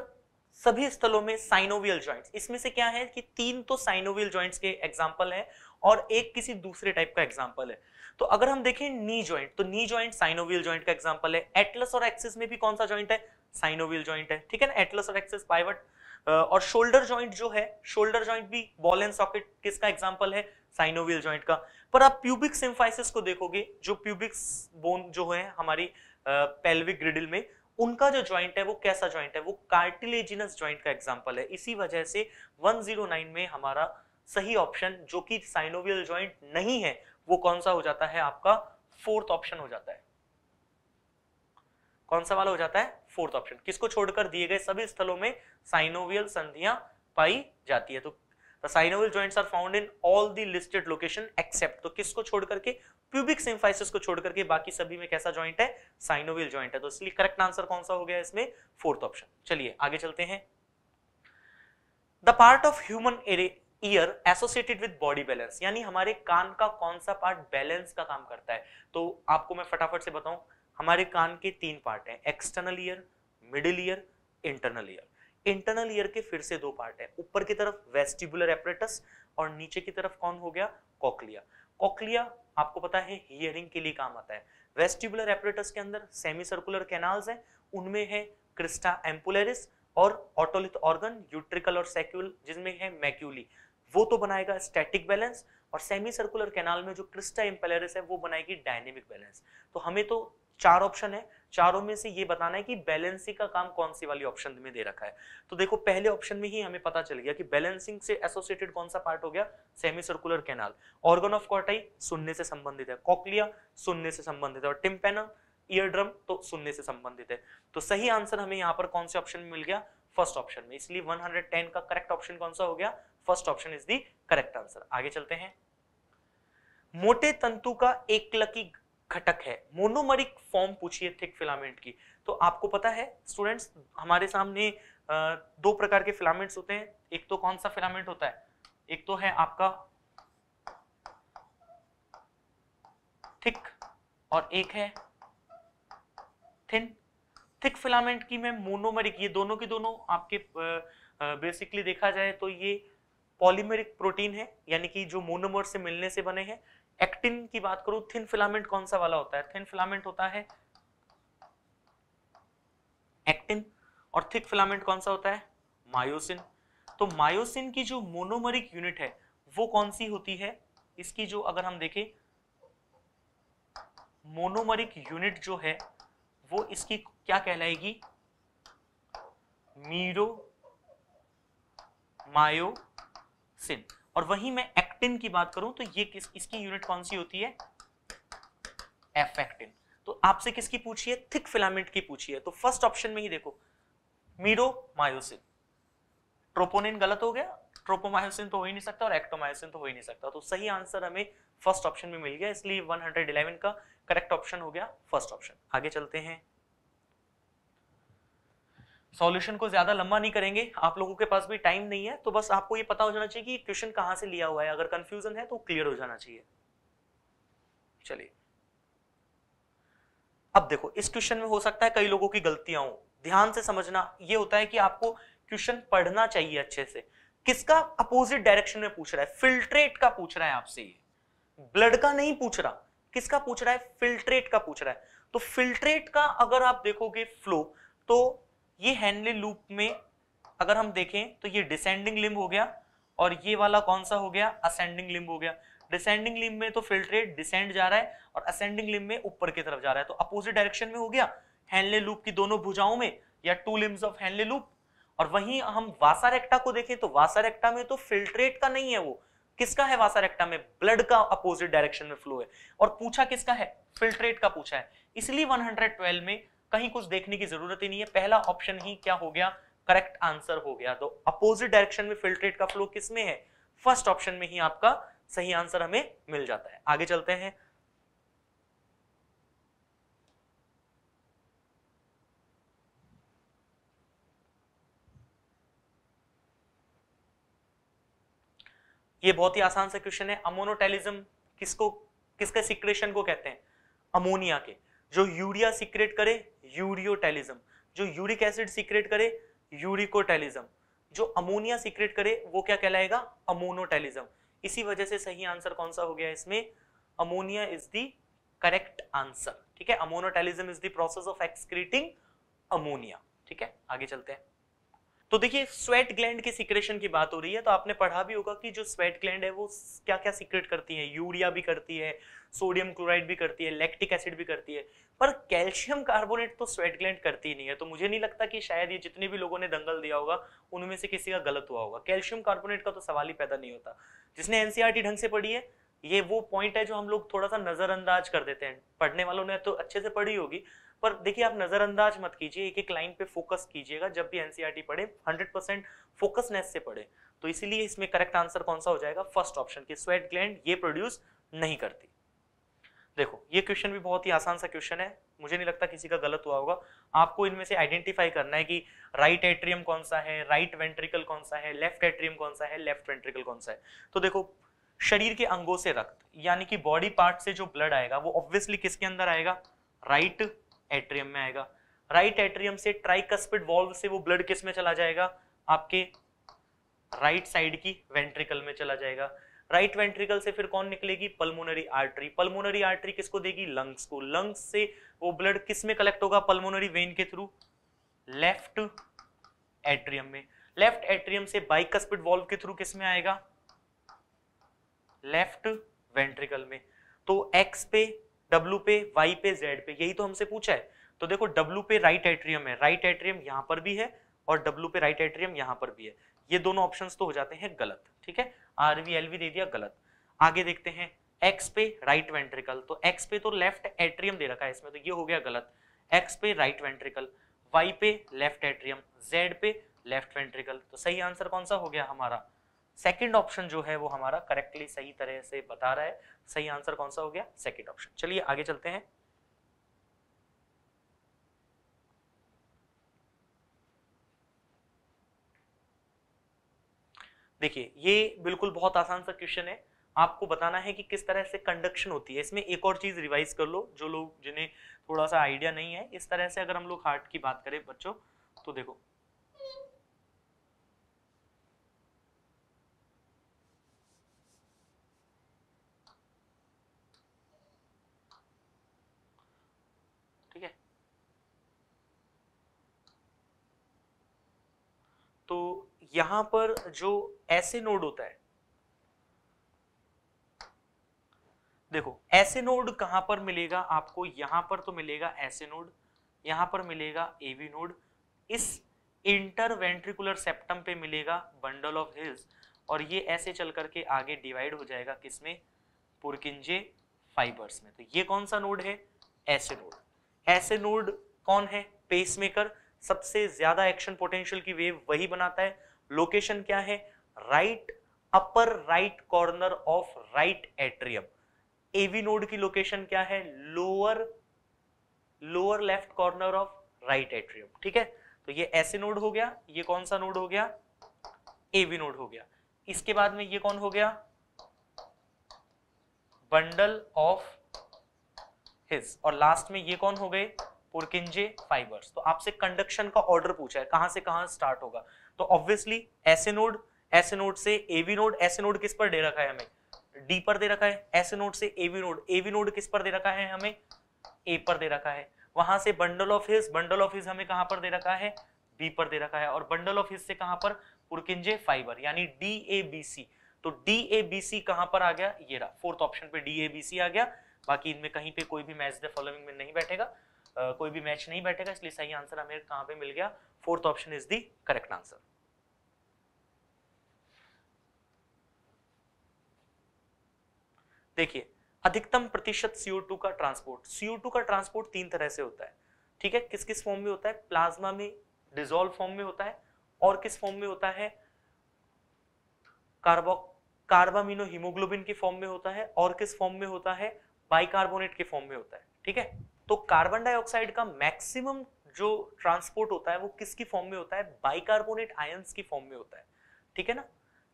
सभी स्थलों में साइनोवियल ज्वाइंट्स इसमें से क्या है कि तीन तो साइनोवियल ज्वाइंट्स के एग्जाम्पल है और एक किसी दूसरे टाइप का एग्जाम्पल है तो अगर हम देखें नी ज्वाइंट तो नी ज्वाइंट साइनोवियल ज्वाइंट का एग्जाम्पल है एटलस और एक्सिस में भी कौन सा ज्वाइंट है साइनोवियल ज्वाइंट है ठीक है ना एटलस और एक्सिस पाइवट और शोल्डर ज्वाइंट जो है शोल्डर ज्वाइंट भी बॉल एंड सॉकेट किसका एग्जाम्पल है साइनोवियल ज्वाइंट का पर आप प्यूबिक सिम्फाइसिस को देखोगे जो प्यूबिक्स बोन जो है हमारी पेल्विक ग्रिडिल में उनका जो ज्वाइंट है वो कैसा ज्वाइंट है वो कार्टिलेजिनस ज्वाइंट का एग्जाम्पल है इसी वजह से 109 में हमारा सही ऑप्शन जो कि साइनोवियल ज्वाइंट नहीं है वो कौन सा हो जाता है आपका फोर्थ ऑप्शन हो जाता है कौन सा वाला हो जाता है फोर्थ ऑप्शन किसको छोड़कर दिए गए सभी स्थलों में साइनोवियल संधियां पाई जाती है तो The synovial joints are found in all the listed location except तो किसको छोड़ करके pubic symphysis को छोड़ करके बाकी सभी में कैसा joint है synovial joint है तो इसलिए correct answer कौन सा हो गया इसमें fourth option चलिए आगे चलते हैं The part of human ear associated with body balance यानी हमारे कान का कौन सा part balance का काम करता है तो आपको मैं फटाफट से बताऊं हमारे कान के तीन part हैं external ear middle ear internal ear internal ear के फिर से दो पार्ट है ऊपर की तरफ वेस्टिबुलर एपरेटस और नीचे की तरफ कौन हो गया कॉकलिया कॉकलिया आपको पता है हियरिंग के लिए काम आता है वेस्टिबुलर एपरेटस के अंदर सेमी सर्कुलर कैनाल्स हैं उनमें है क्रिस्टा एम्पुलरिस और ऑटोलिथ ऑर्गन यूट्रिकल और सेक्यूल जिसमें है मैक्यूली वो तो बनाएगा स्टैटिक बैलेंस और सेमी सर्कुलर कैनाल में जो क्रिस्टा एम्पेलरिस है वो बनाएगी डायनेमिक बैलेंस तो हमें तो चार ऑप्शन है चारों में से ये बताना है कि बैलेंसिंग का काम कौन सी वाली ऑप्शन में दे रखा है तो देखो पहले ऑप्शन में ही हमें पता चल गया कि बैलेंसिंग से एसोसिएटेड कौन सा पार्ट हो गया semi circular canal organ of Corti सुनने से संबंधित है कॉकलिया सुनने से संबंधित है और टिम्पेना ईयर ड्रम तो सुनने से संबंधित है तो सही आंसर हमें यहाँ पर कौन से ऑप्शन में मिल गया फर्स्ट ऑप्शन में इसलिए 110 का करेक्ट ऑप्शन कौन सा हो गया first option is the correct answer आगे चलते हैं मोटे तंतु का एकलकी घटक है मोनोमरिक फॉर्म पूछिए थिक फिलामेंट की तो आपको पता है स्टूडेंट्स हमारे सामने दो प्रकार के फिलामेंट्स होते हैं एक तो कौन सा फिलामेंट होता है एक तो है आपका थिक और एक है थिन थिक फिलामेंट की मैं मोनोमरिक ये दोनों के दोनों आपके बेसिकली देखा जाए तो ये पॉलीमेरिक प्रोटीन है यानी कि जो मोनोमर से मिलने से बने हैं एक्टिन की बात करूं थिन फिलामेंट कौन सा वाला होता है थिन फिलामेंट होता है एक्टिन और थिक फिलामेंट कौन सा होता है मायोसिन तो मायोसिन की जो मोनोमरिक यूनिट है वो कौन सी होती है इसकी जो अगर हम देखें मोनोमरिक यूनिट जो है वो इसकी क्या कहलाएगी मीरो मायोसिन और वहीं में एफेक्टिन की बात करूं तो ये किस इसकी यूनिट कौन सी होती है एफेक्टिन तो आपसे किसकी पूछी है थिक फिलामेंट की पूछी है तो फर्स्ट ऑप्शन में ही देखो मायोसिन ट्रोपोनिन गलत हो गया ट्रोपोमायोसिन तो हो ही नहीं सकता और एक्टोमायोसिन तो हो ही नहीं सकता तो सही आंसर हमें फर्स्ट ऑप्शन में मिल गया इसलिए 111 का करेक्ट ऑप्शन हो गया फर्स्ट ऑप्शन आगे चलते हैं सॉल्यूशन को ज्यादा लंबा नहीं करेंगे आप लोगों के पास भी टाइम नहीं है तो बस आपको ये पता हो जाना चाहिए कि क्वेश्चन कहां से लिया हुआ है अगर कंफ्यूजन है तो क्लियर हो जाना चाहिए चलिए अब देखो इस क्वेश्चन में हो सकता है कई लोगों की गलतियां हो ध्यान से समझना ये होता है कि आपको क्वेश्चन पढ़ना चाहिए अच्छे से किसका अपोजिट डायरेक्शन में पूछ रहा है फिल्ट्रेट का पूछ रहा है आपसे ये ब्लड का नहीं पूछ रहा किसका पूछ रहा है फिल्ट्रेट का पूछ रहा है तो फिल्ट्रेट का अगर आप देखोगे फ्लो तो ये हैंडले लूप में अगर हम देखें तो ये डिसेंडिंग लिम्ब हो गया और ये वाला कौन सा हो गया असेंडिंग लिम्ब हो गया डिसेंडिंग लिम्ब में तो फिल्ट्रेट डिसेंड जा रहा है और असेंडिंग लिम्ब में ऊपर की तरफ जा रहा है तो अपोजिट डायरेक्शन में हो गया हैंडले लूप की दोनों भुजाओं में या two limb of Henle loop और वहीं हम वासा रेक्टा को देखें तो वासा रेक्टा में तो फिल्ट्रेट का नहीं है वो किसका है वासा रेक्टा में ब्लड का अपोजिट डायरेक्शन में फ्लो है और पूछा किसका है फिल्ट्रेट का पूछा है इसलिए 112 में कहीं कुछ देखने की जरूरत ही नहीं है पहला ऑप्शन ही क्या हो गया करेक्ट आंसर हो गया तो अपोजिट डायरेक्शन में फिल्ट्रेट का फ्लो किस में है फर्स्ट ऑप्शन में ही आपका सही आंसर हमें मिल जाता है आगे चलते हैं ये बहुत ही आसान सा क्वेश्चन है अमोनोटेलिज्म किसको किसके सिक्रेशन को कहते हैं अमोनिया के जो यूरिया सिक्रेट करे यूरियोटेलिज्म जो यूरिक एसिड सीक्रेट करे यूरिकोटेलिज्म जो अमोनिया सीक्रेट करे वो क्या कहलाएगा अमोनोटेलिज्म इसी वजह से सही आंसर कौन सा हो गया इसमें ammonia is the correct answer ठीक है ammonotelism is the process of excreting ammonia ठीक है आगे चलते हैं तो देखिए स्वेट ग्लैंड के सिक्रेशन की बात हो रही है तो आपने पढ़ा भी होगा कि जो स्वेट ग्लैंड है वो क्या क्या सिक्रेट करती है यूरिया भी करती है सोडियम क्लोराइड भी करती है लैक्टिक एसिड भी करती है पर कैल्शियम कार्बोनेट तो स्वेट ग्लैंड करती ही नहीं है तो मुझे नहीं लगता कि शायद ये जितने भी लोगों ने दंगल दिया होगा उनमें से किसी का गलत हुआ होगा कैल्शियम कार्बोनेट का तो सवाल ही पैदा नहीं होता जिसने एनसीआर e ढंग से पढ़ी है ये वो पॉइंट है जो हम लोग थोड़ा सा नज़रअंदाज कर देते हैं पढ़ने वालों ने तो अच्छे से पढ़ी होगी पर देखिए आप नज़रअंदाज मत कीजिए एक एक लाइन पे फोकस कीजिएगा जब भी एनसीईआरटी e पढ़े 100 परसेंट फोकसनेस से पढ़े तो इसीलिए इसमें करेक्ट आंसर कौन सा हो जाएगा फर्स्ट ऑप्शन की स्वेट ग्लैंड ये प्रोड्यूस नहीं करती देखो ये क्वेश्चन भी बहुत ही आसान सा क्वेश्चन है मुझे नहीं लगता किसी का गलत हुआ होगा आपको इनमें से आइडेंटिफाई करना है कि राइट एट्रियम कौन सा है राइट वेंट्रिकल कौन सा है लेफ्ट एट्रियम कौन सा है लेफ्ट वेंट्रिकल कौन सा है तो देखो शरीर के अंगों से रक्त यानी कि बॉडी पार्ट से जो ब्लड आएगा वो ऑब्वियसली किसके अंदर आएगा राइट right एट्रियम में आएगा राइट right एट्रियम से ट्राइकस्पिड वॉल्व से वो ब्लड किस में चला जाएगा आपके राइट right साइड की वेंट्रिकल में चला जाएगा राइट right वेंट्रिकल से फिर कौन निकलेगी पल्मोनरी आर्टरी पल्मोनरी आर्टरी किसको देगी लंग्स को लंग्स से वो ब्लड किस में कलेक्ट होगा पल्मोनरी वेन के थ्रू लेफ्ट एट्रियम में लेफ्ट एट्रियम से बाइकस्पिड वॉल्व के थ्रू किस में आएगा लेफ्ट वेंट्रिकल में तो एक्स पे डब्ल्यू पे वाई पे जेड पे यही तो हमसे पूछा है तो देखो डब्ल्यू पे राइट एट्रियम है राइट एट्रियम यहाँ पर भी है और डब्ल्यू पे राइट एट्रियम यहाँ पर भी है ये दोनों ऑप्शन तो हो जाते हैं गलत ठीक है आरवी एलवी दे दिया गलत आगे देखते हैं एक्स पे राइट वेंट्रिकल तो एक्स पे तो लेफ्ट एट्रियम दे रखा है इसमें तो ये हो गया गलत एक्स पे राइट वेंट्रिकल वाई पे लेफ्ट एट्रियम जेड पे लेफ्ट वेंट्रिकल तो सही आंसर कौन सा हो गया हमारा सेकेंड ऑप्शन जो है वो हमारा करेक्टली सही तरह से बता रहा है सही आंसर कौन सा हो गया सेकेंड ऑप्शन चलिए आगे चलते हैं देखिए ये बिल्कुल बहुत आसान सा क्वेश्चन है आपको बताना है कि किस तरह से कंडक्शन होती है इसमें एक और चीज़ रिवाइज कर लो जो लोग जिन्हें थोड़ा सा आइडिया नहीं है इस तरह से अगर हम लोग हार्ट की बात करें बच्चों तो देखो तो यहां पर जो ऐसे नोड होता है देखो ऐसे नोड कहां पर मिलेगा आपको यहां पर तो मिलेगा ऐसे नोड यहां पर मिलेगा एवी नोड इस इंटरवेंट्रिकुलर सेप्टम पे मिलेगा बंडल ऑफ हिल्स और ये ऐसे चल करके आगे डिवाइड हो जाएगा किसमें पुरकिंजे फाइबर्स में तो ये कौन सा नोड है ऐसे नोड ऐसे नोड कौन है पेसमेकर सबसे ज्यादा एक्शन पोटेंशियल की वेव वही बनाता है लोकेशन क्या है right upper right corner of right atrium AV node की लोकेशन क्या है lower lower left corner of right atrium ठीक है तो ये ऐसे नोड हो गया ये कौन सा नोड हो गया एवी नोड हो गया इसके बाद में ये कौन हो गया बंडल ऑफ हिज और लास्ट में ये कौन हो गए पुरकिंजे फाइबर्स तो आपसे कंडक्शन का ऑर्डर पूछा है कहां से कहां स्टार्ट होगा तो ऑब्वियसली ऐसे नोड ऐसे नोड से एवी नोड ऐसे नोड किस पर दे रखा है हमें डी पर दे रखा है ऐसे नोड से एवी नोड एवी नोड किस पर दे रखा है हमें ए पर दे रखा है वहां से bundle of His bundle of His हमें कहां पर दे रखा है बी पर दे रखा है और बंडल ऑफ हिज से कहां पर पुरकिंजे फाइबर यानी डी ए बी सी तो डी ए बी सी कहां पर आ गया ये रहा फोर्थ ऑप्शन पे डी ए बी सी आ गया बाकी इनमें कहीं पे कोई भी मैच द फॉलोइंग में नहीं बैठेगा कोई भी मैच नहीं बैठेगा इसलिए सही आंसर हमें कहां पे मिल गया fourth option is the correct answer देखिए अधिकतम प्रतिशत CO2 का ट्रांसपोर्ट CO2 का ट्रांसपोर्ट तीन तरह से होता है ठीक है किस किस फॉर्म में होता है प्लाज्मा में डिजोल्व फॉर्म में होता है और किस फॉर्म में होता है कार्बो कार्बामिनो हीमोग्लोबिन के फॉर्म में होता है और किस फॉर्म में होता है बाइकार्बोनेट के फॉर्म में होता है ठीक है तो कार्बन डाइऑक्साइड का मैक्सिमम जो ट्रांसपोर्ट होता है वो किसकी फॉर्म में होता है बाइकार्बोनेट आयंस की फॉर्म में होता है ठीक है ना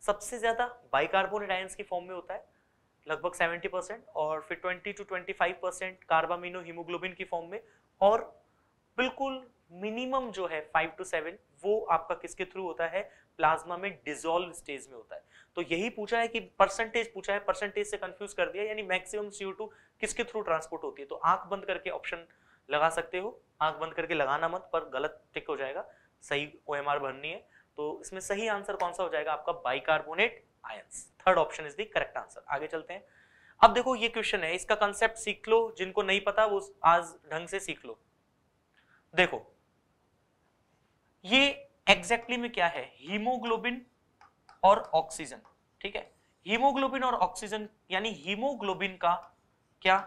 सबसे ज्यादा बाइकार्बोनेट आयंस की फॉर्म में होता है लगभग 70 परसेंट और फिर 20 टू 25 परसेंट कार्बामिनो हीमोग्लोबिन की फॉर्म में और बिल्कुल मिनिमम जो है फाइव टू सेवन वो आपका किसके थ्रू होता है प्लाज्मा में डिजोल्व स्टेज में होता है तो यही पूछा है कि परसेंटेज पूछा है परसेंटेज से कंफ्यूज कर दिया यानी मैक्सिमम सीओ किसके थ्रू ट्रांसपोर्ट होती है तो आंख बंद करके ऑप्शन लगा सकते हो आंख बंद करके लगाना मत पर गलत टिक हो जाएगा सही ओ भरनी है तो इसमें सही आंसर कौन सा हो जाएगा आपका bicarbonate ions third option is the correct answer आगे चलते हैं अब देखो ये क्वेश्चन है इसका कंसेप्ट सीख लो जिनको नहीं पता वो आज ढंग से सीख लो देखो ये एग्जैक्टली में क्या है हीमोग्लोबिन और ऑक्सीजन ठीक है हीमोग्लोबिन और ऑक्सीजन यानी हीमोग्लोबिन का क्या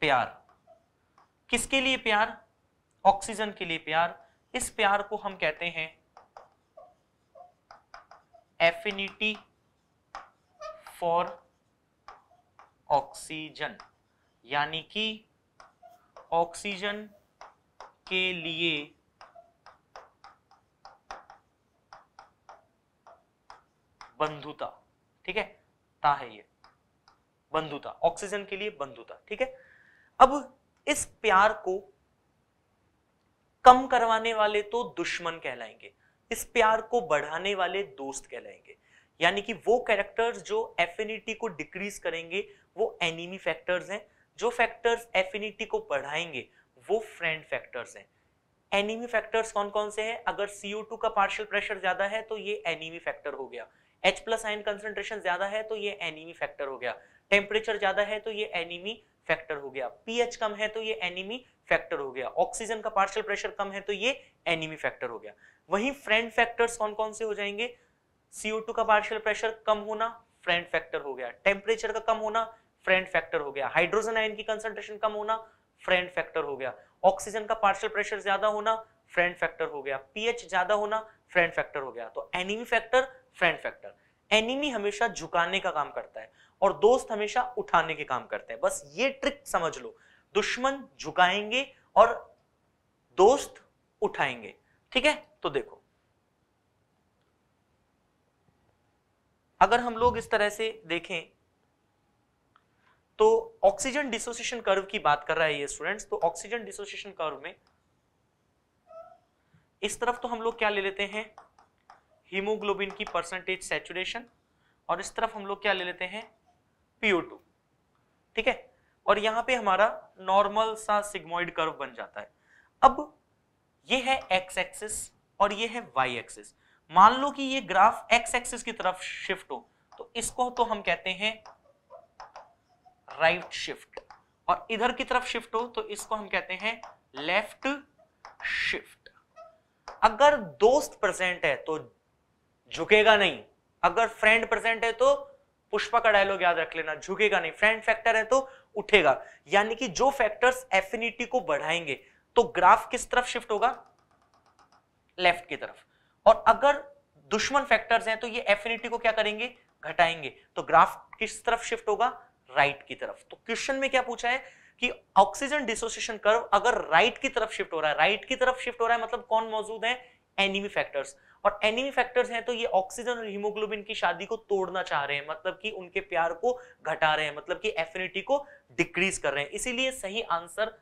प्यार किसके लिए प्यार ऑक्सीजन के लिए प्यार इस प्यार को हम कहते हैं एफिनिटी फॉर ऑक्सीजन यानी कि ऑक्सीजन के लिए बंधुता ठीक है ता है ये बंधुता ऑक्सीजन के लिए बंधुता ठीक है अब इस प्यार को कम करवाने वाले तो दुश्मन कहलाएंगे इस प्यार को बढ़ाने वाले दोस्त कहलाएंगे यानी कि वो कैरेक्टर्स जो एफिनिटी को डिक्रीज करेंगे वो एनिमी फैक्टर्स हैं जो फैक्टर्स एफिनिटी को बढ़ाएंगे वो फ्रेंड फैक्टर्स हैं एनिमी फैक्टर्स कौन कौन से हैं अगर टू का पार्शियल प्रेशर ज्यादा है तो ये एनिमी फैक्टर हो गया एच प्लस आयन कंसेंट्रेशन ज्यादा है तो ये एनिमी फैक्टर हो गया टेम्परेचर ज्यादा है तो ये एनिमी फैक्टर हो गया पीएच कम है तो ये एनिमी फैक्टर हो गया ऑक्सीजन का पार्शियल प्रेशर कम है तो ये एनिमी फैक्टर हो गया वहीं फ्रेंड फैक्टर्स कौन कौन से हो जाएंगे CO2 का पार्शियल प्रेशर कम होना फ्रेंड फैक्टर हो गया टेम्परेचर का कम होना फ्रेंड फैक्टर हो गया हाइड्रोजन आयन की कंसेंट्रेशन कम होना फ्रेंड फैक्टर हो गया ऑक्सीजन का पार्शियल प्रेशर ज्यादा होना फ्रेंड फैक्टर हो गया पीएच ज्यादा होना फ्रेंड फैक्टर हो गया तो enemy factor friend factor enemy हमेशा झुकाने का काम करता है और दोस्त हमेशा उठाने के काम करते हैं बस ये ट्रिक समझ लो दुश्मन झुकाएंगे और दोस्त उठाएंगे ठीक है तो देखो अगर हम लोग इस तरह से देखें तो ऑक्सीजन डिसोसिएशन कर्व की बात कर रहा है ये स्टूडेंट्स तो ऑक्सीजन डिसोसिएशन कर्व में इस तरफ तो हम लोग क्या ले लेते हैं हीमोग्लोबिन की परसेंटेज सेचुरेशन और इस तरफ हम लोग क्या ले लेते हैं पीओ टू ठीक है और यहां पे हमारा नॉर्मल सा सिग्मोइड कर्व बन जाता है अब ये है एक्स एक्सिस और ये है वाई एक्सिस मान लो कि ये ग्राफ एक्स एक्सिस की तरफ शिफ्ट हो तो इसको तो हम कहते हैं राइट right शिफ्ट और इधर की तरफ शिफ्ट हो तो इसको हम कहते हैं लेफ्ट शिफ्ट अगर दोस्त प्रेजेंट है तो झुकेगा नहीं अगर फ्रेंड प्रेजेंट है तो पुष्पा का डायलॉग याद रख लेना झुकेगा नहीं फ्रेंड फैक्टर है तो उठेगा यानी कि जो फैक्टर्स एफिनिटी को बढ़ाएंगे तो ग्राफ किस तरफ शिफ्ट होगा लेफ्ट की तरफ और अगर दुश्मन फैक्टर्स हैं तो ये एफिनिटी को क्या करेंगे घटाएंगे तो ग्राफ किस तरफ शिफ्ट होगा राइट right की तरफ तो क्वेश्चन में क्या पूछा है कि ऑक्सीजन डिसोसिएशन कर्व अगर राइट right की तरफ शिफ्ट हो रहा है राइट right की तरफ शिफ्ट हो रहा है मतलब कौन मौजूद है एनिमी फैक्टर्स और एनिमी फैक्टर्स हैं तो ये ऑक्सीजन और हीमोग्लोबिन की शादी को तोड़ना चाह रहे हैं मतलब कि उनके प्यार को घटा रहे हैं मतलब कि एफिनिटी को डिक्रीज कर रहे हैं इसीलिए सही आंसर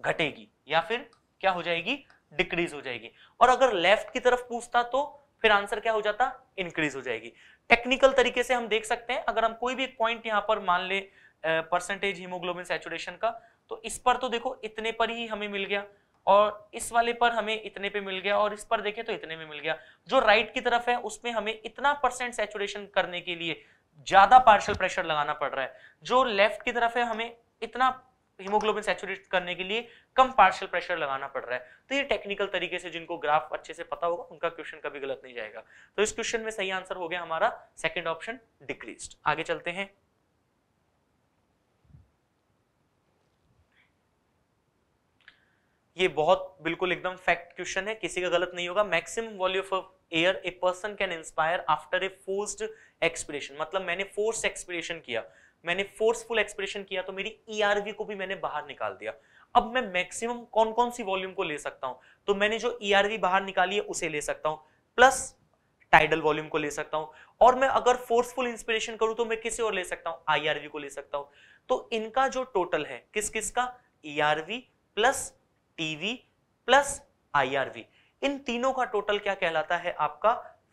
घटेगी या फिर क्या हो जाएगी डिक्रीज हो जाएगी और अगर लेफ्ट की तरफ पूछता तो फिर आंसर क्या हो जाता इंक्रीज हो जाएगी टेक्निकल तरीके से हम देख सकते हैं अगर हम कोई भी एक पॉइंट यहां पर मान ले परसेंटेज हीमोग्लोबिन सेचुरेशन का तो इस पर तो देखो इतने पर ही हमें मिल गया और इस वाले पर हमें इतने पे मिल गया और इस पर देखें तो इतने में मिल गया जो राइट की तरफ है उसमें हमें इतना परसेंट सेचुरेशन करने के लिए ज्यादा पार्शियल प्रेशर लगाना पड़ रहा है जो लेफ्ट की तरफ है हमें इतना हीमोग्लोबिन सेचुरेट करने के लिए कम पार्शियल प्रेशर लगाना पड़ रहा है तो ये टेक्निकल तरीके से जिनको ग्राफ अच्छे से पता होगा उनका क्वेश्चन कभी गलत नहीं जाएगा तो इस क्वेश्चन में सही आंसर हो गया हमारा सेकेंड ऑप्शन डिक्रीज आगे चलते हैं ये बहुत बिल्कुल एकदम फैक्ट क्वेश्चन है किसी का गलत नहीं होगा maximum volume of air a person can inspire after a forced expression मतलब मैंने फोर्स एक्सप्रेशन किया मैंने फोर्सफुल एक्सप्रेशन किया तो मेरी ईआरवी e को भी मैंने बाहर निकाल दिया अब मैं मैक्सिमम कौन कौन सी वॉल्यूम को ले सकता हूं तो मैंने जो ईआरवी e बाहर निकाली है उसे ले सकता हूँ प्लस टाइडल वॉल्यूम को ले सकता हूं और मैं अगर फोर्सफुल इंस्पिरेशन करूं तो मैं किसी और ले सकता हूं आईआरवी को ले सकता हूं तो इनका जो टोटल है किस किस का ERV e plus TV plus IRV इन तीनों का टोटल क्या कहलाता है आपका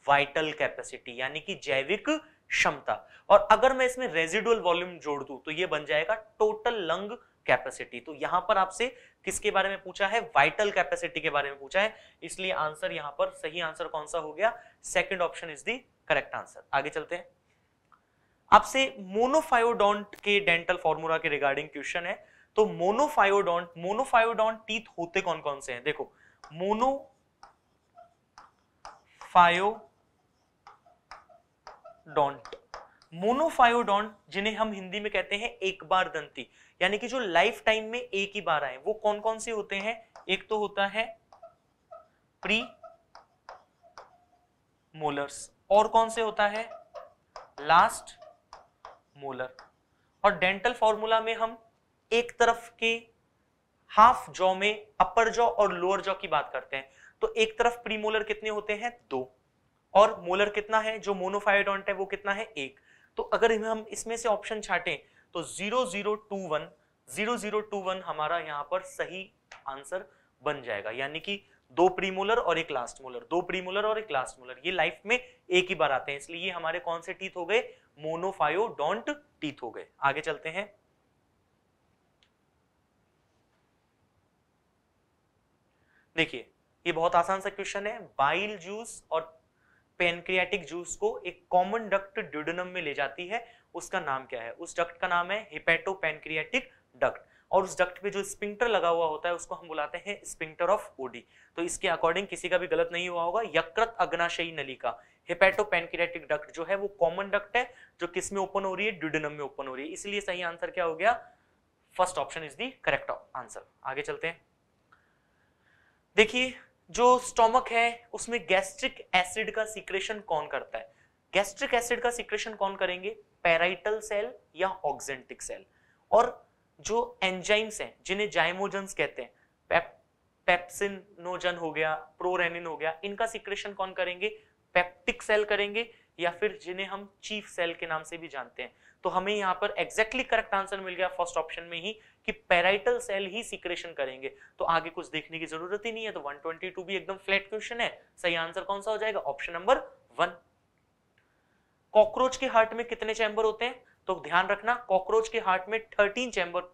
वाइटल कैपेसिटी यानी कि जैविक क्षमता और अगर मैं इसमें रेजिडुअल वॉल्यूम जोड़ दूं तो ये बन जाएगा टोटल लंग कैपेसिटी तो यहां पर आपसे किसके बारे में पूछा है वाइटल कैपेसिटी के बारे में पूछा है इसलिए आंसर यहां पर सही आंसर कौन सा हो गया second option is the correct answer आगे चलते हैं आपसे मोनोफायोडोंट के डेंटल फॉर्मूला के रिगार्डिंग क्वेश्चन है तो मोनोफायोडॉन्ट मोनोफायोडॉन्ट टीथ होते कौन कौन से हैं देखो मोनो फायोडॉन्ट मोनोफायोडॉन्ट जिन्हें हम हिंदी में कहते हैं एक बार दंती यानी कि जो लाइफ टाइम में एक ही बार आए वो कौन कौन से होते हैं एक तो होता है प्री मोलर्स और कौन से होता है लास्ट मोलर और डेंटल फॉर्मूला में हम एक तरफ की हाफ जॉ में अपर जॉ और लोअर जॉ की बात करते हैं तो एक तरफ प्रीमोलर कितने होते हैं दो और मोलर कितना है जो मोनोफाइडोंट है वो कितना है एक तो अगर हम इसमें से ऑप्शन छाटें तो zero zero two one zero zero two one हमारा यहां पर सही आंसर बन जाएगा यानी कि दो प्रीमोलर और एक लास्ट मोलर दो प्रीमोलर और एक लास्ट मोलर ये लाइफ में एक ही बार आते हैं इसलिए ये हमारे कौन से टीथ हो गए मोनोफायोडोंट टीथ हो गए आगे चलते हैं देखिए ये बहुत आसान सा क्वेश्चन है बाइल जूस और पेनक्रियाटिक जूस को एक कॉमन डक्ट ड्यूडनम में ले जाती है उसका नाम क्या है उस डक्ट का नाम है हिपेटो पेनक्रियाटिक डक्ट और उस डक्ट पे जो स्पिंक्टर लगा हुआ होता है उसको हम बुलाते हैं स्पिंक्टर ऑफ ओडी तो इसके अकॉर्डिंग किसी का भी गलत नहीं हुआ होगा यकृत अग्नाशयी नली का हिपेटो पेनक्रियाटिक डक्ट जो है वो कॉमन डक्ट है जो किस में ओपन हो रही है ड्यूडनम में ओपन हो रही है इसलिए सही आंसर क्या हो गया first option is the correct answer आगे चलते हैं देखिए जो स्टोमक है उसमें गैस्ट्रिक एसिड का सिक्रेशन कौन करता है गैस्ट्रिक एसिड का सिक्रेशन कौन करेंगे पैराइटल सेल या ऑक्जेंटिक सेल और जो एंजाइम्स हैं जिन्हें जायमोजन कहते हैं पेप्सिनोजन हो गया प्रोरेनिन हो गया इनका सिक्रेशन कौन करेंगे पेप्टिक सेल करेंगे या फिर जिन्हें हम चीफ सेल के नाम से भी जानते हैं तो हमें यहाँ पर एग्जैक्टली करेक्ट आंसर मिल गया फर्स्ट ऑप्शन में ही कि पेराइटल सेल ही सिक्रेशन करेंगे तो आगे कुछ देखने की जरूरत ही नहीं है तो 122 भी एकदम फ्लैट क्वेश्चन है सही आंसर कौन सा हो जाएगा ऑप्शन नंबर वन कॉकरोच के हार्ट में कितने चैम्बर होते हैं तो ध्यान रखना कॉकरोच के हार्ट में थर्टीन चैम्बर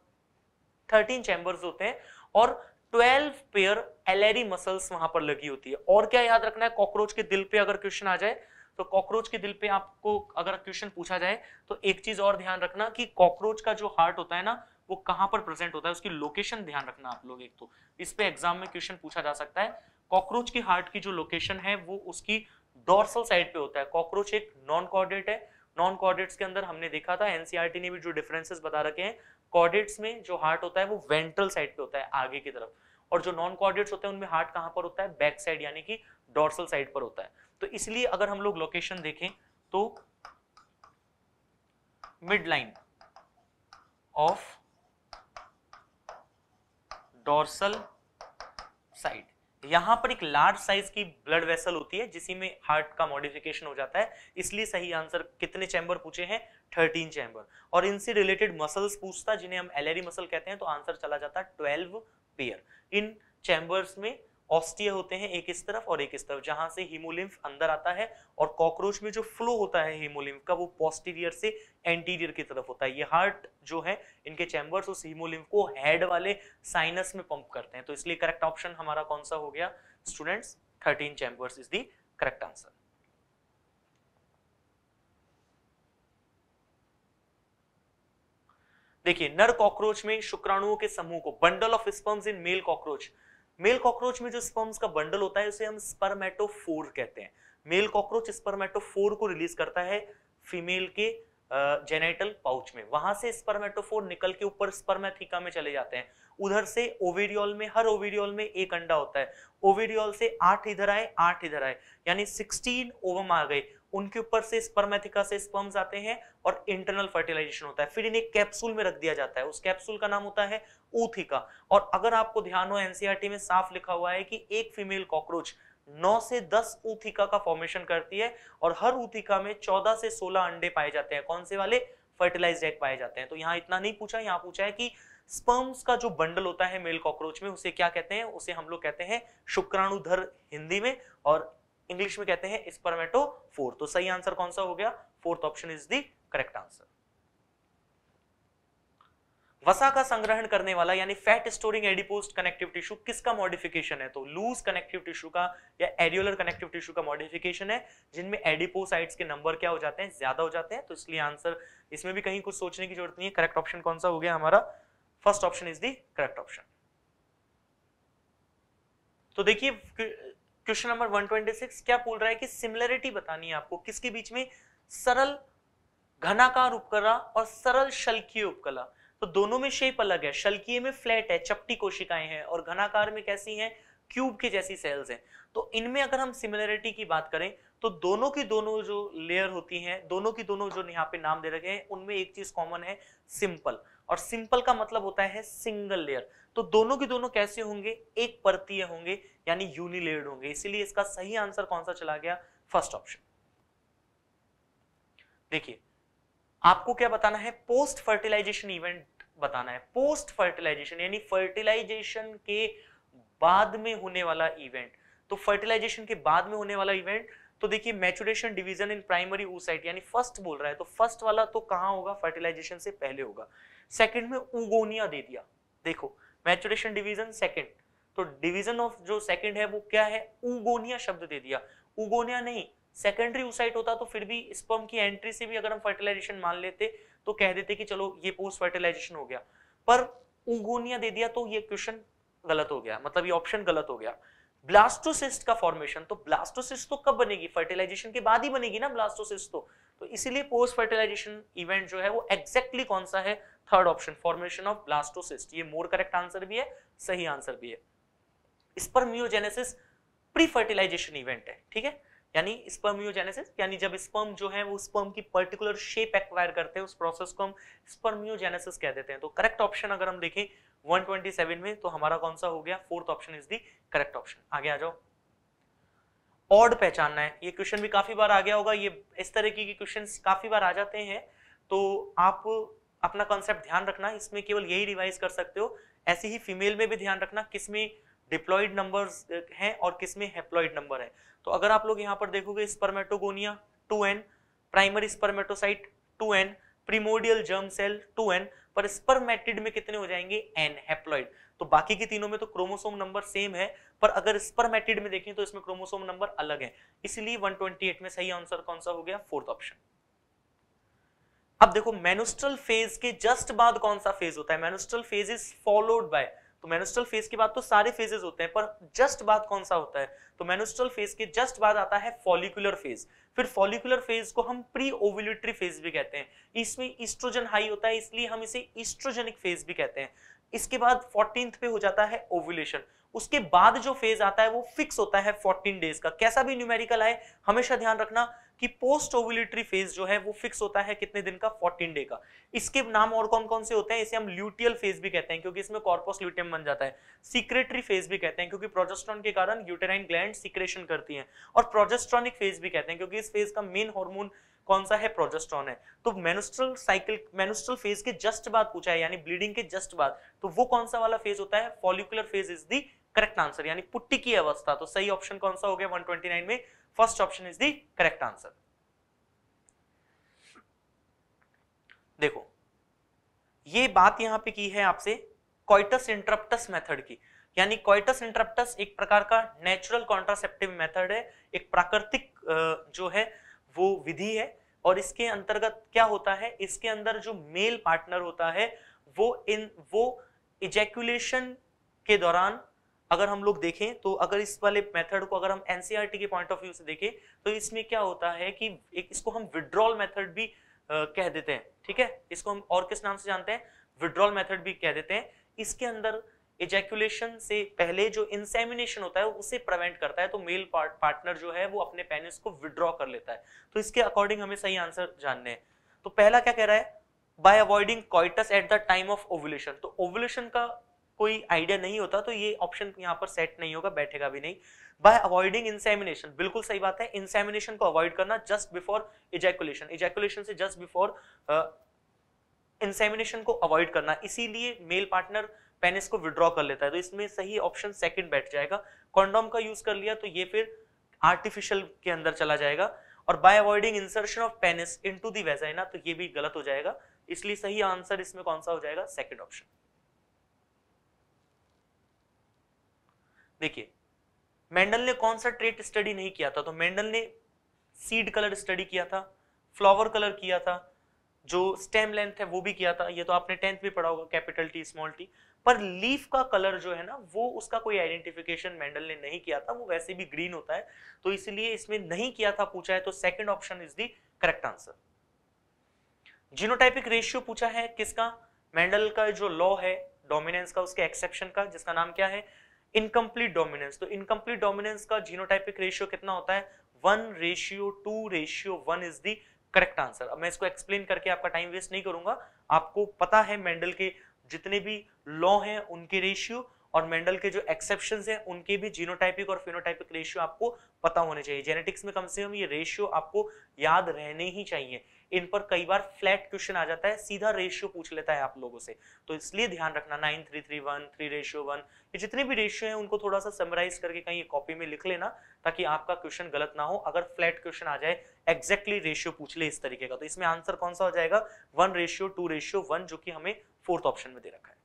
थर्टीन चैम्बर होते हैं और 12 पेयर एलेरी मसल्स वहां पर लगी होती है और क्या याद रखना है कॉकरोच के दिल पे अगर क्वेश्चन आ जाए तो कॉकरोच के दिल पे आपको अगर क्वेश्चन पूछा जाए तो एक चीज और ध्यान रखना कि कॉकरोच का जो हार्ट होता है ना वो कहां पर प्रेजेंट होता है उसकी लोकेशन ध्यान रखना आप लोग एक तो इस पे एग्जाम में क्वेश्चन पूछा जा सकता है कॉकरोच की हार्ट की जो लोकेशन है वो उसकी डोर्सल साइड पे होता है कॉकरोच एक नॉन कॉर्डेट है नॉन कॉर्डेट्स के अंदर हमने देखा था एनसीईआरटी e ने भी जो डिफरेंसेस बता रखे हैं कॉर्डेट्स में जो हार्ट होता है वो वेंट्रल साइड पे होता है आगे की तरफ और जो नॉन कॉर्डेट्स होते हैं उनमें हार्ट कहां पर होता है बैक साइड यानी कि डोर्सल साइड पर होता है तो इसलिए अगर हम लोग लोकेशन देखें तो mid line of dorsal side यहां पर एक लार्ज साइज की ब्लड वेसल होती है जिसी में हार्ट का मॉडिफिकेशन हो जाता है इसलिए सही आंसर कितने चैंबर पूछे हैं थर्टीन चैम्बर और इनसे रिलेटेड मसल्स पूछता जिन्हें हम एलेरी मसल कहते हैं तो आंसर चला जाता है ट्वेल्व पेयर इन चैंबर्स में ऑस्टिया होते हैं एक इस तरफ और एक इस तरफ जहां से हीमोलिम्फ अंदर आता है और कॉकरोच में जो फ्लो होता है हीमोलिम्फ का वो पोस्टीरियर से एंटीरियर की तरफ होता है ये हार्ट जो है इनके चैम्बर्स उस हीमोलिम्फ को हेड वाले साइनस में पंप करते हैं तो इसलिए करेक्ट ऑप्शन हमारा कौन सा हो गया students thirteen chambers is the correct answer देखिए नर कॉकरोच में शुक्राणुओं के समूह को bundle of sperms in male cockroach male cockroach में जो स्पर्म्स का बंडल होता है उसे हम स्पर्मेटोफोर कहते हैं मेल कॉकरोच स्पर्मेटोफोर को रिलीज करता है फीमेल के जेनेटल पाउच में वहां से स्पर्मेटोफोर निकल के ऊपर स्पर्मेथिका में चले जाते हैं उधर से ओवेरियोल में हर ओवेरियोल में एक अंडा होता है ओवेरियोल से आठ इधर आए आठ इधर आए यानी सिक्सटीन ओवम आ गए उनके ऊपर से स्पर्मेथिका से स्पर्म्स आते हैं और इंटरनल फर्टिलाइजेशन होता है फिर इन्हें कैप्सूल में रख दिया जाता है उस कैप्सूल का नाम होता है ऊथी का और अगर आपको ध्यान हो एनसीआरटी e में साफ लिखा हुआ है कि एक फीमेल कॉकरोच 9 से 10 ऊथिका का फॉर्मेशन करती है और हर ऊथिका में 14 से 16 अंडे पाए जाते हैं कौन से वाले फर्टिलाइज्ड एग पाए जाते हैं तो यहां इतना नहीं पूछा यहां पूछा है कि स्पर्म्स का जो बंडल होता है मेल कॉकरोच में उसे क्या कहते हैं उसे हम लोग कहते हैं शुक्राणुधर हिंदी में और इंग्लिश में कहते हैं स्पर्मेटोफोर तो सही आंसर कौन सा हो गया fourth option is the correct answer वसा का संग्रहण करने वाला यानी fat storing adipose connective tissue किसका मॉडिफिकेशन है तो लूज कनेक्टिव टिश्यू का या एडियोलर कनेक्टिव टिश्यू का मॉडिफिकेशन है जिनमें एडिपोसाइट्स के नंबर क्या हो जाते हैं ज्यादा हो जाते हैं तो इसलिए आंसर इसमें भी कहीं कुछ सोचने की जरूरत नहीं है करेक्ट ऑप्शन कौन सा हो गया हमारा first option is the correct option तो देखिए क्वेश्चन नंबर 126 क्या बोल रहा है कि सिमिलरिटी बतानी है आपको किसके बीच में सरल घनाकार उपकला और सरल शल्कीय उपकला तो दोनों में शेप अलग है शल्कीय में फ्लैट है चपटी कोशिकाएं हैं और घनाकार में कैसी हैं क्यूब की जैसी सेल्स हैं तो इनमें अगर हम सिमिलरिटी की बात करें तो दोनों की दोनों जो लेयर होती हैं दोनों की दोनों जो यहाँ पे नाम दे रखे हैं उनमें एक चीज कॉमन है सिंपल और सिंपल का मतलब होता है सिंगल लेयर तो दोनों के दोनों कैसे होंगे एक परतीय होंगे यानी यूनिलेयर्ड होंगे इसीलिए इसका सही आंसर कौन सा चला गया फर्स्ट ऑप्शन देखिए आपको क्या बताना है पोस्ट फर्टिलाइजेशन इवेंट बताना है पोस्ट फर्टिलाइजेशन यानी फर्टिलाइजेशन के बाद में होने वाला इवेंट तो फर्टिलाइजेशन के बाद में होने वाला इवेंट तो देखिए maturation division in primary oocyte यानी फर्स्ट बोल रहा है तो फर्स्ट वाला तो कहां होगा फर्टिलाइजेशन से पहले होगा सेकंड में उगोनिया दे दिया देखो मैचुरेशन डिवीजन सेकंड तो डिवीजन ऑफ जो सेकंड है वो क्या है उगोनिया शब्द दे दिया उगोनिया नहीं सेकेंडरी ऊसाइट होता तो फिर भी स्पर्म की एंट्री से भी अगर हम फर्टिलाइजेशन मान लेते तो कह देते कि चलो ये पोस्ट फर्टिलाइजेशन हो गया पर उंगोनिया दे दिया तो ये क्वेश्चन गलत हो गया मतलब ये ऑप्शन गलत हो गया ब्लास्टोसिस्ट का फॉर्मेशन तो ब्लास्टोसिस्ट तो कब बनेगी फर्टिलाइजेशन के बाद ही बनेगी ना ब्लास्टोसिस्ट तो तो इसीलिए पोस्ट फर्टिलाइजेशन इवेंट जो है वो एग्जैक्टली exactly कौन सा है third option formation of blastocyst ये मोर करेक्ट आंसर भी है सही आंसर भी है इस पर म्यूजेनेसिस प्री फर्टिलाइजेशन इवेंट है ठीक है यानी स्पर्मियोजेनेसिस यानी जब स्पर्म जो है वो स्पर्म की पर्टिकुलर शेप एक्वायर करते हैं उस प्रोसेस को हम स्पर्मियोजेनेसिस कह देते हैं तो करेक्ट ऑप्शन अगर हम देखें 127 में तो हमारा कौन सा हो गया fourth option is the correct option आगे आ जाओ ऑड पहचानना है ये क्वेश्चन भी काफी बार आ गया होगा ये इस तरह की क्वेश्चन काफी बार आ जाते हैं तो आप अपना कॉन्सेप्ट ध्यान रखना इसमें केवल यही रिवाइज कर सकते हो ऐसे ही फीमेल में भी ध्यान रखना किसमें डिप्लॉइड नंबर हैं और किसमें हेप्लॉइड नंबर है तो अगर आप लोग यहाँ पर देखोगे spermatogonia 2n primary spermatocyte two N primordial germ cell 2n पर स्पर्मेटिड में कितने हो जाएंगे एन हेप्लॉइड तो बाकी के तीनों में तो क्रोमोसोम नंबर सेम है पर अगर स्पर्मेटिड में देखें तो इसमें क्रोमोसोम नंबर अलग है इसलिए 128 में सही आंसर कौन सा हो गया फोर्थ ऑप्शन अब देखो मेनुस्ट्रल फेज के जस्ट बाद कौन सा फेज होता है menstrual phase is followed by तो मेनुस्ट्रल फेज के बाद तो सारे फेजेस होते हैं पर जस्ट बाद कौन सा होता है तो मेनुस्ट्रल फेज के जस्ट बाद आता है फॉलिकुलर फेज फिर फॉलिकुलर फेज को हम प्री ओव्यूलेटरी फेज भी कहते हैं इसमें ईस्ट्रोजन हाई होता है इसलिए हम इसे ईस्ट्रोजेनिक फेज भी कहते हैं इसके बाद फोर्टीन पे हो जाता है ओव्यूलेशन उसके बाद जो फेज आता है वो फिक्स होता है 14 डेज का कैसा भी न्यूमेरिकल आए हमेशा ध्यान रखना कि पोस्ट ओवुलेटरी फेज जो है वो फिक्स होता है कितने दिन का 14 डे का इसके नाम और कौन कौन से होते हैं इसे हम ल्यूटियल फेज भी कहते हैं क्योंकि इसमें कॉर्पस ल्यूटियम बन जाता है सीक्रेटरी फेज भी कहते हैं क्योंकि प्रोजेस्ट्रॉन के कारण यूटेराइन ग्लैंड सीक्रेशन करती है और प्रोजेस्ट्रॉनिक फेज भी कहते हैं क्योंकि इस फेज का मेन हॉर्मोन कौन सा है प्रोजेस्ट्रॉन है तो मेनुस्ट्रल साइकिल मेनुस्ट्रल फेज के जस्ट बाद पूछा है यानी ब्लीडिंग के जस्ट बाद तो वो कौन सा वाला फेज होता है follicular phase is the correct answer यानी पुट्टी की अवस्था तो सही ऑप्शन कौन सा हो गया 129 में First option is the correct answer. देखो ये बात यहां पे की है आपसे कॉइटस इंटरप्टस मेथड की यानी कॉइटस इंटरप्टस एक प्रकार का नेचुरल कॉन्ट्रासेप्टिव मेथड है एक प्राकृतिक जो है वो विधि है और इसके अंतर्गत क्या होता है इसके अंदर जो मेल पार्टनर होता है वो इन वो इजेक्यूलेशन के दौरान अगर हम लोग देखें तो अगर इस वाले मेथड को अगर हम एनसीईआरटी e के पॉइंट ऑफ व्यू से देखें तो इसमें क्या होता है कि एक इसको हम विड्रॉल मेथड भी आ, कह देते हैं ठीक है इसको हम और किस नाम से जानते हैं विड्रॉल मेथड भी कह देते हैं इसके अंदर एजैक्यूलेशन से पहले जो इंसेमिनेशन होता है उसे प्रिवेंट करता है तो मेल पार्ट, पार्टनर जो है वो अपने पेनिस को विड्रॉ कर लेता है तो इसके अकॉर्डिंग हमें सही आंसर जानने हैं तो पहला क्या कह रहा है by avoiding coitus at the time of ovulation तो ओवुलेशन का कोई आइडिया नहीं होता तो ये ऑप्शन यहाँ पर सेट नहीं होगा बैठेगा भी नहीं बाय अवॉइडिंग इंसेमिनेशन बिल्कुल सही बात है इंसेमिनेशन को अवॉइड करना जस्ट बिफोर इजैकुलेशन इजैकुलेशन से जस्ट बिफोर इंसेमिनेशन को अवॉइड करना इसीलिए मेल पार्टनर पेनिस को विड्रॉ कर लेता है तो इसमें सही ऑप्शन सेकेंड बैठ जाएगा कॉन्डोम का यूज कर लिया तो ये फिर आर्टिफिशियल के अंदर चला जाएगा और by avoiding insertion of penis into the vagina तो ये भी गलत हो जाएगा इसलिए सही आंसर इसमें कौन सा हो जाएगा सेकेंड ऑप्शन देखिए मेंडल ने कौन सा ट्रेट स्टडी नहीं किया था तो मेंडल ने सीड कलर स्टडी किया था फ्लावर कलर किया था जो स्टेम लेंथ है वो भी किया था ये तो आपने टेंथ में पढ़ा होगा कैपिटल टी स्मॉल टी पर लीफ का कलर जो है ना वो उसका कोई आइडेंटिफिकेशन मेंडल ने नहीं किया था वो वैसे भी ग्रीन होता है तो इसलिए इसमें नहीं किया था पूछा है तो second option is the correct answer genotypic ratio पूछा है किसका मेंडल का जो लॉ है डोमिनेंस का उसके एक्सेप्शन का जिसका नाम क्या है इनकम्प्लीट डोमिनेंस तो इनकम्प्लीट डोमिनेंस का जीनोटाइपिक रेशियो कितना होता है one ratio two ratio one is the correct answer अब मैं इसको एक्सप्लेन करके आपका टाइम वेस्ट नहीं करूंगा आपको पता है मेंडल के जितने भी लॉ हैं उनके रेशियो और मेंडल के जो एक्सेप्शन हैं उनके भी जीनोटाइपिक और फिनोटाइपिक रेशियो आपको पता होने चाहिए जेनेटिक्स में कम से कम ये रेशियो आपको याद रहने ही चाहिए इन पर कई बार फ्लैट क्वेश्चन आ जाता है सीधा रेशियो पूछ लेता है आप लोगों से तो इसलिए ध्यान रखना nine three three one three ratio one ये जितने भी रेशियो हैं उनको थोड़ा सा समराइज करके कहीं कॉपी में लिख लेना ताकि आपका क्वेश्चन गलत ना हो अगर फ्लैट क्वेश्चन आ जाए एक्जैक्टली रेशियो पूछ ले इस तरीके का तो इसमें आंसर कौन सा हो जाएगा one ratio two ratio one जो कि हमें फोर्थ ऑप्शन में दे रखा है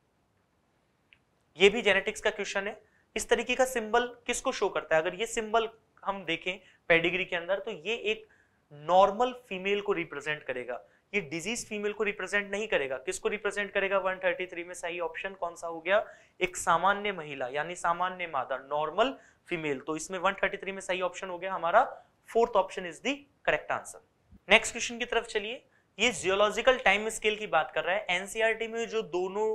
ये भी जेनेटिक्स का क्वेश्चन है इस तरीके का सिंबल किसको शो करता है अगर ये सिंबल हम देखें पेडिग्री के अंदर तो ये एक नॉर्मल फीमेल को रिप्रेजेंट करेगा ये डिजीज फीमेल को रिप्रेजेंट नहीं करेगा किसको रिप्रेजेंट करेगा 133 में सही ऑप्शन कौन सा हो गया एक सामान्य महिला यानी सामान्य मादा नॉर्मल फीमेल तो इसमें 133 में सही ऑप्शन हो गया हमारा fourth option is the correct answer next question की तरफ चलिए ये जियोलॉजिकल टाइम स्केल की बात कर रहा है एनसीआरटी में जो दोनों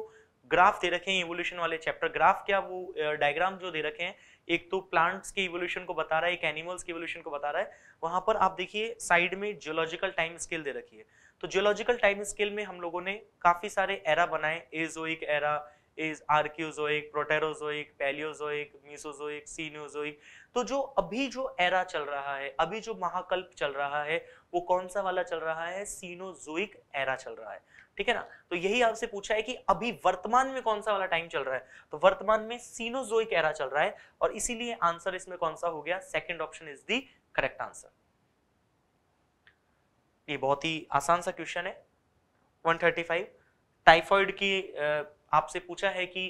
ग्राफ दे रखे हैं इवोल्यूशन वाले चैप्टर ग्राफ क्या वो डायग्राम जो दे रखे हैं एक तो प्लांट्स की इवोल्यूशन को बता रहा है एक एनिमल्स की इवोल्यूशन को बता रहा है वहां पर आप देखिए साइड में जियोलॉजिकल टाइम स्केल दे रखी है तो जियोलॉजिकल टाइम स्केल में हम लोगों ने काफी सारे एरा बनाए azoic era is archaeozoic proterozoic palaeozoic mesozoic cenozoic तो जो अभी जो एरा चल रहा है अभी जो महाकल्प चल रहा है वो कौन सा वाला चल रहा है सीनोजोइक एरा चल रहा है ठीक है ना तो यही आपसे पूछा है कि अभी वर्तमान में कौन सा वाला टाइम चल रहा है तो वर्तमान में सीनोजोई कहरा चल रहा है और इसीलिए आंसर इसमें कौन सा हो गया second option is the correct answer ये बहुत ही आसान सा क्वेश्चन है 135 टाइफॉइड की आपसे पूछा है कि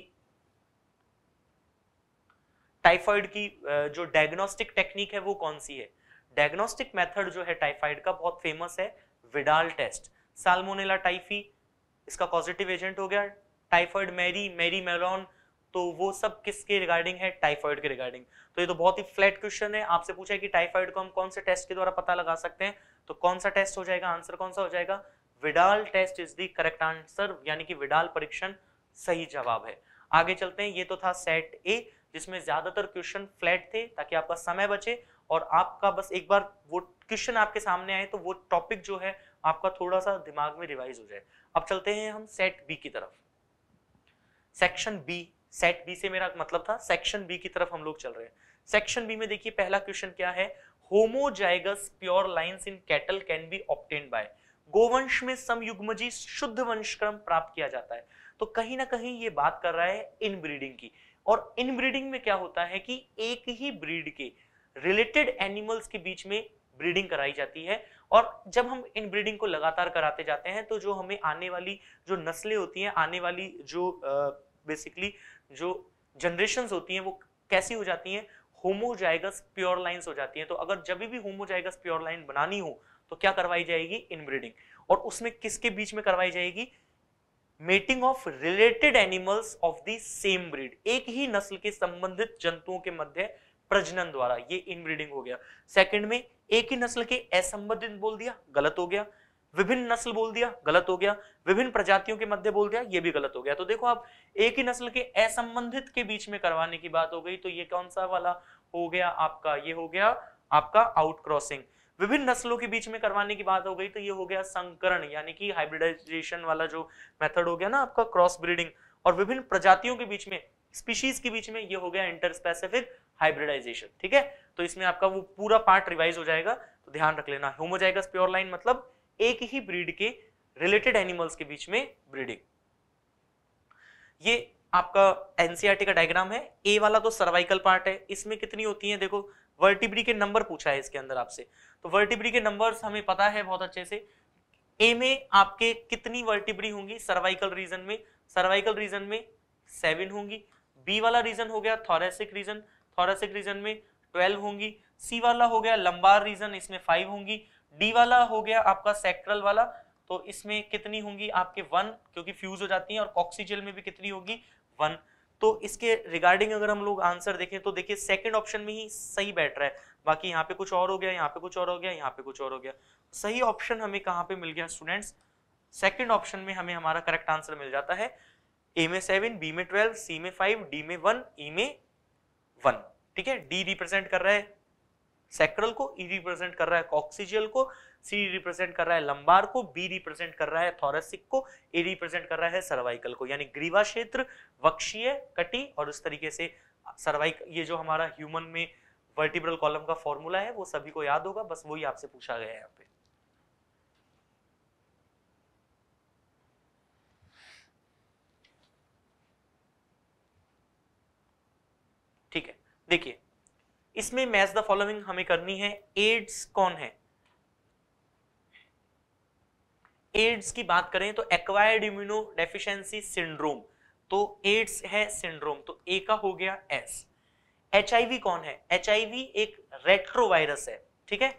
टाइफॉइड की जो डायग्नोस्टिक टेक्निक है वो कौन सी है डायग्नोस्टिक मेथड जो है टाइफाइड का बहुत फेमस है विडाल टेस्ट साल्मोनेला टाइफी इसका पॉजिटिव एजेंट हो गया टाइफॉइड मैरी मैरी मेलॉन तो वो सब किसके रिगार्डिंग है टाइफॉइड के रिगार्डिंग तो ये तो बहुत ही फ्लैट क्वेश्चन है आपसे पूछा है कि टाइफॉइड को हम कौन से टेस्ट के द्वारा पता लगा सकते हैं तो कौन सा टेस्ट हो जाएगा आंसर कौन सा हो जाएगा Widal test is the correct answer यानी कि विडाल परीक्षण सही जवाब है आगे चलते हैं ये तो था सेट ए जिसमें ज्यादातर क्वेश्चन फ्लैट थे ताकि आपका समय बचे और आपका बस एक बार वो क्वेश्चन आपके सामने आए तो वो टॉपिक जो है आपका थोड़ा सा दिमाग में रिवाइज हो जाए अब चलते हैं हम सेट बी की तरफ सेक्शन बी सेट बी से मेरा मतलब था सेक्शन बी की तरफ हम लोग चल रहे हैं सेक्शन बी में देखिए पहला क्वेश्चन क्या है homozygous pure lines in cattle can be obtain by गोवंश में समयुग्मजी शुद्ध वंशक्रम प्राप्त किया जाता है तो कहीं ना कहीं ये बात कर रहा है इनब्रीडिंग की और इनब्रीडिंग में क्या होता है कि एक ही ब्रीड के रिलेटेड एनिमल्स के बीच में ब्रीडिंग कराई जाती है और जब हम इन ब्रीडिंग को लगातार कराते जाते हैं तो जो हमें आने वाली जो नस्लें होती हैं आने वाली जो बेसिकली जो जनरेशन होती हैं वो कैसी हो जाती हैं होमोजाइगस प्योर लाइन्स हो जाती हैं तो अगर जब भी होमोजाइगस प्योर लाइन बनानी हो तो क्या करवाई जाएगी इनब्रीडिंग और उसमें किसके बीच में करवाई जाएगी mating of related animals of the same breed एक ही नस्ल के संबंधित जंतुओं के मध्य प्रजनन द्वारा ये इनब्रीडिंग हो गया सेकंड में एक ही नस्ल के असंबंधित बोल दिया गलत हो गया विभिन्न नस्ल बोल दिया गलत हो गया विभिन्न प्रजातियों के मध्य बोल दिया ये भी गलत हो गया तो देखो आप एक ही नस्ल के असंबंधित के बीच में करवाने की बात हो गई तो ये कौन सा वाला हो गया आपका ये हो गया आपका आउटक्रॉसिंग विभिन्न नस्लों के बीच में करवाने की बात हो गई तो ये हो गया संकरण यानी कि हाइब्रिडाइजेशन वाला जो मेथड हो गया ना आपका क्रॉस ब्रीडिंग और विभिन्न प्रजातियों के बीच में स्पीशीज के बीच में ये हो गया इंटर स्पेसिफिक हाइब्रिडाइजेशन ठीक है तो इसमें आपका वो पूरा पार्ट रिवाइज हो जाएगा तो ध्यान रख लेना होमोजाइगस प्योर लाइन मतलब एक ही ब्रीड के रिलेटेड एनिमल्स के बीच में ब्रीडिंग ये आपका एनसीआरटी e का डायग्राम है ए वाला तो सर्वाइकल पार्ट है इसमें कितनी होती है देखो वर्टिब्री के नंबर पूछा है इसके अंदर आपसे तो वर्टिब्री के नंबर हमें पता है बहुत अच्छे से ए में आपके कितनी वर्टिब्री होंगी सर्वाइकल रीजन में सर्वाइकल रीजन में सेवन होंगी बी वाला रीजन हो गया थॉरेसिक रीजन थोरासिक रीजन में ट्वेल्व होंगी सी वाला हो गया लंबार रीजन इसमें फाइव होंगी डी वाला हो गया आपका सेक्ट्रल वाला तो इसमें कितनी होंगी आपके वन क्योंकि फ्यूज हो जाती है और कॉक्सीजल में भी कितनी होगी वन तो इसके रिगार्डिंग अगर हम लोग आंसर देखें तो देखिए सेकंड ऑप्शन में ही सही बैठ रहा है बाकी यहाँ पे कुछ और हो गया यहाँ पे कुछ और हो गया यहाँ पे कुछ और हो गया सही ऑप्शन हमें कहाँ पे मिल गया स्टूडेंट्स सेकंड ऑप्शन में हमें हमारा करेक्ट आंसर मिल जाता है ए में सेवन बी में ट्वेल्व सी में फाइव डी में वन ई e में वन ठीक है डी रिप्रेजेंट कर रहा है सेक्रल को ई e रिप्रेजेंट कर रहा है कॉक्सीजियल को सी रिप्रेजेंट कर रहा है लंबार को बी रिप्रेजेंट कर रहा है थोरेसिक को ए रिप्रेजेंट कर रहा है सर्वाइकल को यानी ग्रीवा क्षेत्र वक्षीय कटी और उस तरीके से सर्वाइकल ये जो हमारा ह्यूमन में वर्टिब्रल कॉलम का फॉर्मूला है वो सभी को याद होगा बस वही आपसे पूछा गया है यहाँ पे देखिए इसमें मैच द फॉलोइंग हमें करनी है एड्स कौन है एड्स की बात करें तो एक्वायर्ड इम्यूनो डेफिशिएंसी सिंड्रोम तो एड्स है सिंड्रोम तो ए का हो गया एस एच कौन है एच एक रेट्रोवायरस है ठीक है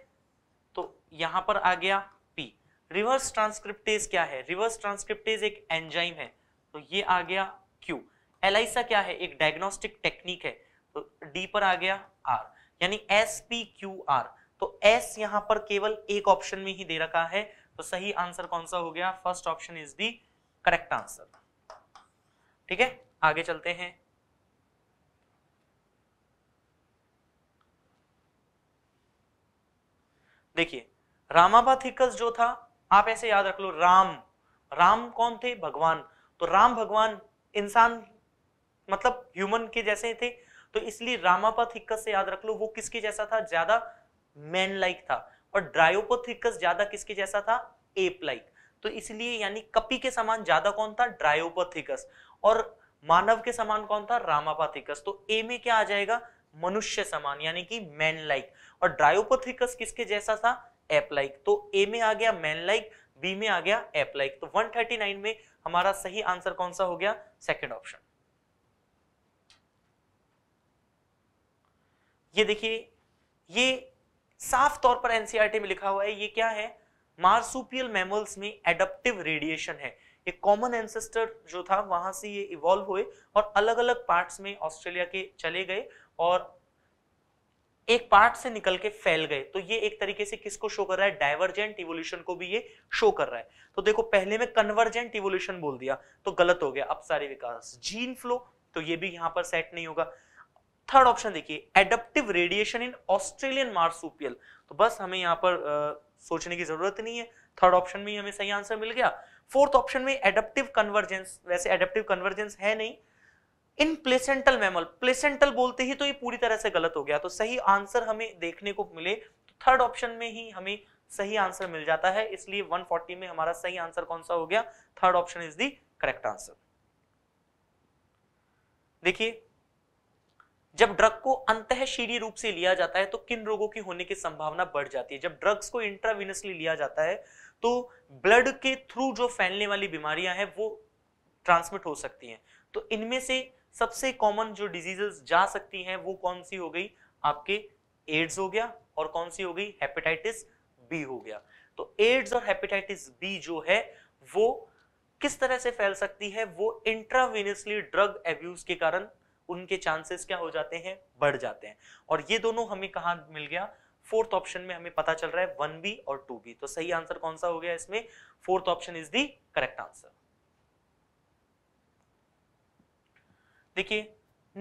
तो यहां पर आ गया पी रिवर्स ट्रांसक्रिप्टेज क्या है रिवर्स ट्रांसक्रिप्टेज एक एंजाइम है तो ये आ गया क्यू एलाइसा क्या है एक डायग्नोस्टिक टेक्निक है तो डी पर आ गया आर यानी एस पी क्यू आर तो एस यहां पर केवल एक ऑप्शन में ही दे रखा है तो सही आंसर कौन सा हो गया first option is the correct answer ठीक है आगे चलते हैं देखिए रामाबा थिकस जो था आप ऐसे याद रख लो राम राम कौन थे भगवान तो राम भगवान इंसान मतलब ह्यूमन के जैसे थे तो इसलिए रामापाथिकस से याद रख लो वो किसके जैसा था ज्यादा मैन लाइक था और ड्रायोपोथिकस ज्यादा किसके जैसा था एप लाइक तो इसलिए यानी कपी के समान ज्यादा कौन था ड्रायोपोथिकस और मानव के समान कौन था रामापाथिकस तो ए में क्या आ जाएगा मनुष्य समान यानी कि मैन लाइक और ड्रायोपोथिकस किसके जैसा था एप लाइक तो ए में आ गया मैन लाइक बी में आ गया एप लाइक तो 139 में हमारा सही आंसर कौन सा हो गया सेकंड ऑप्शन ये देखिए ये साफ तौर पर एनसीईआरटी e में लिखा हुआ है ये क्या है मार्सुपियल मैमल्स में एडप्टिव रेडिएशन है एक कॉमन एंसेस्टर जो था वहां से ये इवॉल्व हुए और अलग अलग पार्ट्स में ऑस्ट्रेलिया के चले गए और एक पार्ट से निकल के फैल गए तो ये एक तरीके से किसको शो कर रहा है डाइवर्जेंट इवोल्यूशन को भी ये शो कर रहा है तो देखो पहले में कन्वर्जेंट इवोल्यूशन बोल दिया तो गलत हो गया अब सारे विकास जीन फ्लो तो ये भी यहां पर सेट नहीं होगा थर्ड ऑप्शन देखिए adaptive radiation in Australian marsupial तो बस हमें यहाँ पर आ, सोचने की जरूरत नहीं है थर्ड ऑप्शन में हमें सही आंसर मिल गया फोर्थ ऑप्शन में एडप्टिव कन्वर्जेंस वैसे एडप्टिव कन्वर्जेंस है नहीं इन प्लेसेंटल मैमल प्लेसेंटल बोलते ही तो ये पूरी तरह से गलत हो गया तो सही आंसर हमें देखने को मिले तो थर्ड ऑप्शन में ही हमें सही आंसर मिल जाता है इसलिए 140 में हमारा सही आंसर कौन सा हो गया third option is the correct answer देखिए जब ड्रग को अंतःशीरी रूप से लिया जाता है तो किन रोगों की होने की संभावना बढ़ जाती है जब ड्रग्स को इंट्रावीनसली लिया जाता है तो ब्लड के थ्रू जो फैलने वाली बीमारियां हैं वो ट्रांसमिट हो सकती हैं तो इनमें से सबसे कॉमन जो डिजीजेस जा सकती हैं वो कौन सी हो गई आपके एड्स हो गया और कौन सी हो गई हेपेटाइटिस बी हो गया तो एड्स और हेपेटाइटिस बी जो है वो किस तरह से फैल सकती है वो इंट्रावीनियसली ड्रग एब्यूज के कारण उनके चांसेस क्या हो जाते हैं बढ़ जाते हैं और ये दोनों हमें कहा मिल गया फोर्थ ऑप्शन में हमें पता चल रहा है वन बी और टू बी तो सही आंसर कौन सा हो गया इसमें fourth option is the correct answer देखिए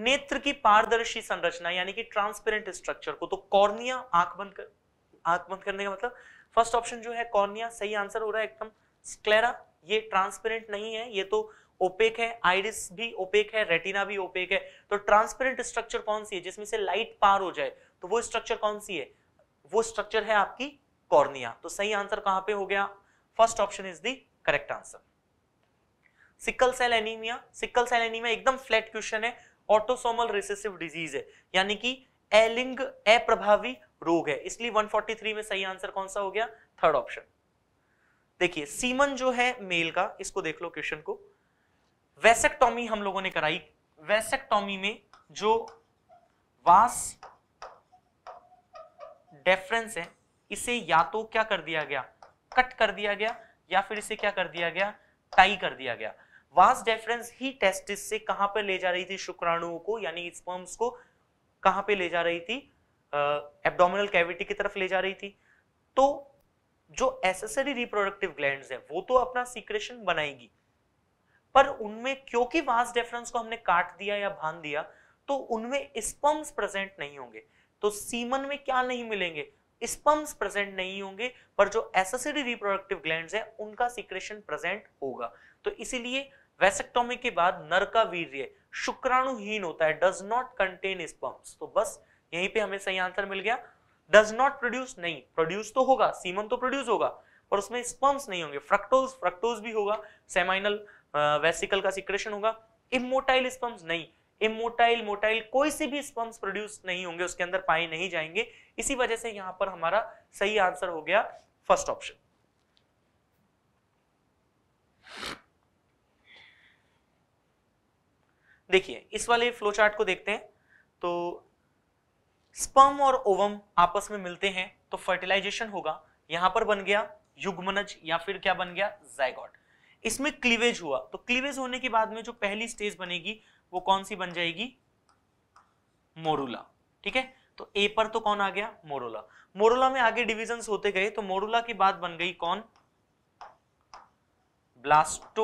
नेत्र की पारदर्शी संरचना यानी कि ट्रांसपेरेंट स्ट्रक्चर को तो कॉर्निया आंख बंद कर आंख बंद करने का मतलब फर्स्ट ऑप्शन जो है कॉर्निया सही आंसर हो रहा है एकदम स्क्लेरा ये ट्रांसपेरेंट नहीं है ये तो ओपेक है आइरिस भी ओपेक है रेटिना भी ओपेक है तो ट्रांसपेरेंट स्ट्रक्चर कौन सी है जिसमें से लाइट पार हो जाए तो वो स्ट्रक्चर कौन सी है वो स्ट्रक्चर है आपकी कॉर्निया तो सही आंसर कहां पे हो गया first option is the correct answer sickle cell anaemia sickle cell anaemia एकदम फ्लैट क्वेश्चन है ऑटोसोमल रिसेसिव डिजीज है यानी कि एलिंग अप्रभावी रोग है इसलिए 143 में सही आंसर कौन सा हो गया थर्ड ऑप्शन देखिए सीमन जो है मेल का इसको देख लो क्वेश्चन को वेसेक्टोमी हम लोगों ने कराई वेसेक्टोमी में जो वास डेफरेंस है इसे या तो क्या कर दिया गया कट कर दिया गया या फिर इसे क्या कर दिया गया टाई कर दिया गया वास डेफरेंस ही टेस्टिस से कहां पर ले जा रही थी शुक्राणुओं को यानी स्पर्म्स को कहां पे ले जा रही थी एब्डोमिनल कैविटी की तरफ ले जा रही थी तो जो एसेसरी रिप्रोडक्टिव ग्लैंड है वो तो अपना सीक्रेशन बनाएगी पर उनमें क्योंकि वास डिफरेंस को हमने काट दिया या भान दिया तो उनमें स्पम्स प्रेजेंट नहीं होंगे तो सीमन में क्या नहीं मिलेंगे स्पम्स प्रेजेंट नहीं होंगे पर जो एसेसरी रिप्रोडक्टिव ग्लैंड्स है उनका सिक्रेशन प्रेजेंट होगा तो इसीलिए वेसेक्टोमी के बाद नर का वीर्य शुक्राणुहीन होता है डज नॉट कंटेन स्पम्स तो बस यहीं पे हमें सही आंसर मिल गया डज नॉट प्रोड्यूस नहीं प्रोड्यूस तो होगा सीमन तो प्रोड्यूस होगा पर उसमें स्पम्स नहीं होंगे फ्रक्टोज फ्रक्टोज भी होगा सेमाइनल वेसिकल का सिक्रेशन होगा इमोटाइल स्पम्स नहीं इमोटाइल मोटाइल कोई से भी स्पम्स प्रोड्यूस नहीं होंगे उसके अंदर पाए नहीं जाएंगे इसी वजह से यहां पर हमारा सही आंसर हो गया फर्स्ट ऑप्शन देखिए इस वाले फ्लो चार्ट को देखते हैं तो स्पम और ओवम आपस में मिलते हैं तो फर्टिलाइजेशन होगा यहां पर बन गया युग्मनज या फिर क्या बन गया जायगॉट इसमें क्लीवेज हुआ तो क्लीवेज होने के बाद में जो पहली स्टेज बनेगी वो कौन सी बन जाएगी मोरूला ठीक है तो ए पर तो कौन आ गया मोरूला मोरूला में आगे डिविजन होते गए तो मोरूला की बात बन गई कौन ब्लास्टोसिस्ट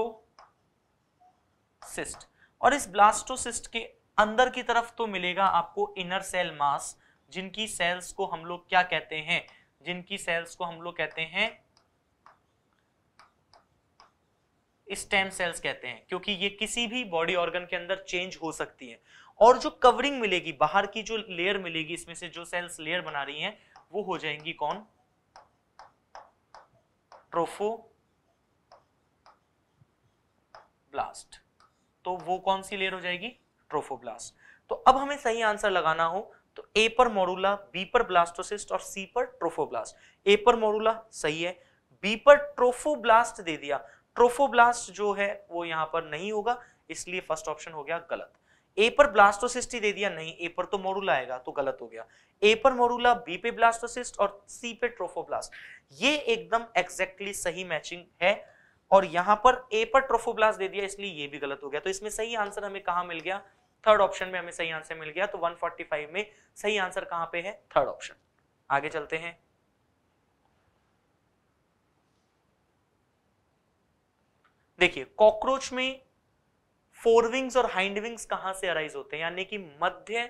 और इस ब्लास्टोसिस्ट के अंदर की तरफ तो मिलेगा आपको इनर सेल मास जिनकी सेल्स को हम लोग क्या कहते हैं जिनकी सेल्स को हम लोग कहते हैं स्टेम सेल्स कहते हैं क्योंकि ये किसी भी बॉडी ऑर्गन के अंदर चेंज हो सकती है और जो कवरिंग मिलेगी बाहर की जो लेयर मिलेगी इसमें से जो सेल्स लेयर बना रही हैं वो हो जाएंगी कौन ट्रोफो ब्लास्ट तो वो कौन सी लेयर हो जाएगी ट्रोफोब्लास्ट तो अब हमें सही आंसर लगाना हो तो ए पर मोरूला बी पर ब्लास्टोसिस्ट और सी पर ट्रोफोब्लास्ट ए पर मोरूला सही है बी पर ट्रोफोब्लास्ट दे दिया ट्रोफोब्लास्ट जो है वो यहां पर नहीं होगा इसलिए फर्स्ट ऑप्शन हो गया गलत ए पर ब्लास्टोसिस्ट दे दिया नहीं ए पर तो मोरूला आएगा तो गलत हो गया ए पर मोरूला बी पे ब्लास्टोसिस्ट और सी पे ट्रोफोब्लास्ट ये एकदम एक्जेक्टली सही मैचिंग है और यहाँ पर ए पर ट्रोफोब्लास्ट दे दिया इसलिए ये भी गलत हो गया तो इसमें सही आंसर हमें कहा मिल गया थर्ड ऑप्शन में हमें सही आंसर मिल गया तो 145 में सही आंसर कहाँ पे है थर्ड ऑप्शन आगे चलते हैं देखिए कॉकरोच में फोरविंग्स और विंग्स कहां से अराइज होते हैं यानी कि मध्य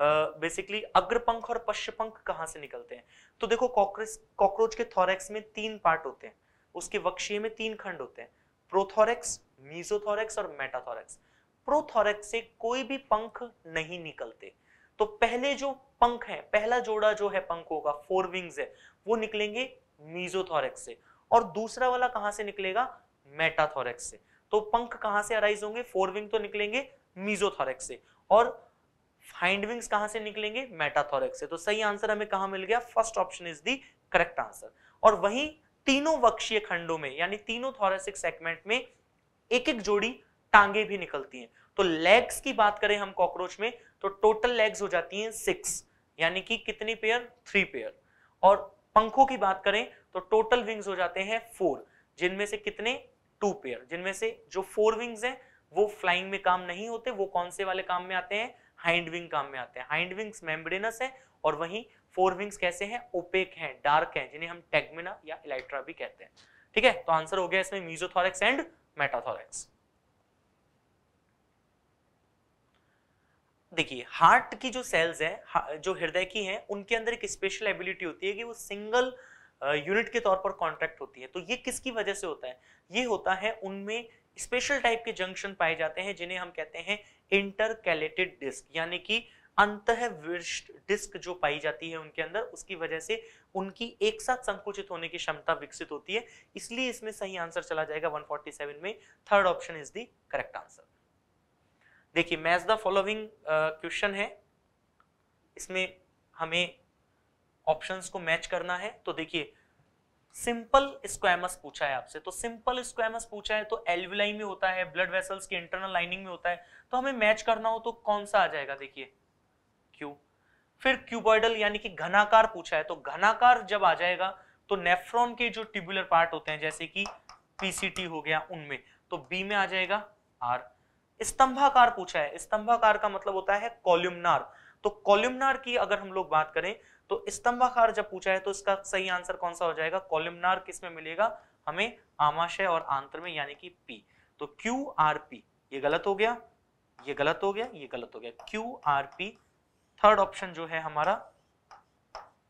बेसिकली अग्रपंख और पश्चपंख कहां से निकलते हैं तो देखो कॉकरोच कॉकरोच के थॉरेक्स में तीन पार्ट होते हैं उसके वक्षीय में तीन खंड होते हैं प्रोथोरेक्स मीजोथोरेक्स और मेटाथोरेक्स प्रोथोरेक्स से कोई भी पंख नहीं निकलते तो पहले जो पंख है पहला जोड़ा जो है पंखों का फोर विंग्स है वो निकलेंगे मीजोथोरेक्स से और दूसरा वाला कहां से निकलेगा मेटाथोरेक्स से तो पंख कहां से अराइज होंगे फोर विंग तो निकलेंगे मीजोथोरेक्स से और हाइंड विंग्स कहां से निकलेंगे मेटाथोरेक्स से तो सही आंसर हमें कहां मिल गया first option is the correct answer और वहीं तीनों वक्षीय खंडों में यानी तीनों थोरेसिक सेगमेंट में एक एक जोड़ी टांगे भी निकलती हैं तो लेग्स की बात करें हम कॉकरोच में तो टोटल लेग्स हो जाती हैं सिक्स यानी कि कितनी पेयर थ्री पेयर और पंखों की बात करें तो टोटल विंग्स हो जाते हैं फोर जिनमें से कितने टू पेयर जिनमें से जो फोर विंग्स हैं वो फ्लाइंग में काम नहीं होते वो कौन से वाले काम में आते हैं हाइंड विंग काम में आते हैं हाइंड विंग्स मेम्ब्रेनस है और वहीं फोर विंग्स कैसे हैं ओपेक हैं डार्क हैं जिन्हें हम टेगमिना या इलाइट्रा भी कहते हैं ठीक है तो आंसर हो गया इसमें म्यूजोथॉरेक्स एंड मेटाथॉरेक्स देखिए हार्ट की जो सेल्स हैं जो हृदय की हैं उनके अंदर एक स्पेशल एबिलिटी होती है कि वो सिंगल यूनिट के तौर पर कॉन्ट्रैक्ट होती है तो ये किसकी वजह से होता है ये होता है उनमें स्पेशल टाइप के जंक्शन पाए जाते हैं जिन्हें हम कहते हैं इंटरकैलेटेड डिस्क यानी कि अंत डिस्क जो पाई जाती है उनके अंदर उसकी वजह से उनकी एक साथ संकुचित होने की क्षमता विकसित होती है इसलिए इसमें सही आंसर चला जाएगा 147 में third option is the correct answer देखिए मैच द फॉलोइंग क्वेश्चन है इसमें हमें ऑप्शंस को मैच करना है तो देखिए सिंपल स्क्वेमस पूछा है आपसे तो सिंपल स्क्वेमस पूछा है तो एल्विलाई में होता है ब्लड वेसल्स की इंटरनल लाइनिंग में होता है तो हमें मैच करना हो तो कौन सा आ जाएगा देखिए क्यू फिर क्यूबॉइडल यानी कि घनाकार पूछा है तो घनाकार जब आ जाएगा तो नेफ्रॉन के जो ट्यूबुलर पार्ट होते हैं जैसे कि पीसीटी हो गया उनमें तो बी में आ जाएगा आर स्तंभाकार पूछा है स्तंभाकार का मतलब होता है कॉल्यूमनार तो कॉल्यूमनार की अगर हम लोग बात करें तो स्तंभाकार जब पूछा है तो इसका सही आंसर कौन सा हो जाएगा कॉलिमनार किस में मिलेगा हमें आमाशय और आंतर में यानी कि पी तो क्यू आर पी ये गलत हो गया ये गलत हो गया ये गलत हो गया Q R P third option जो है हमारा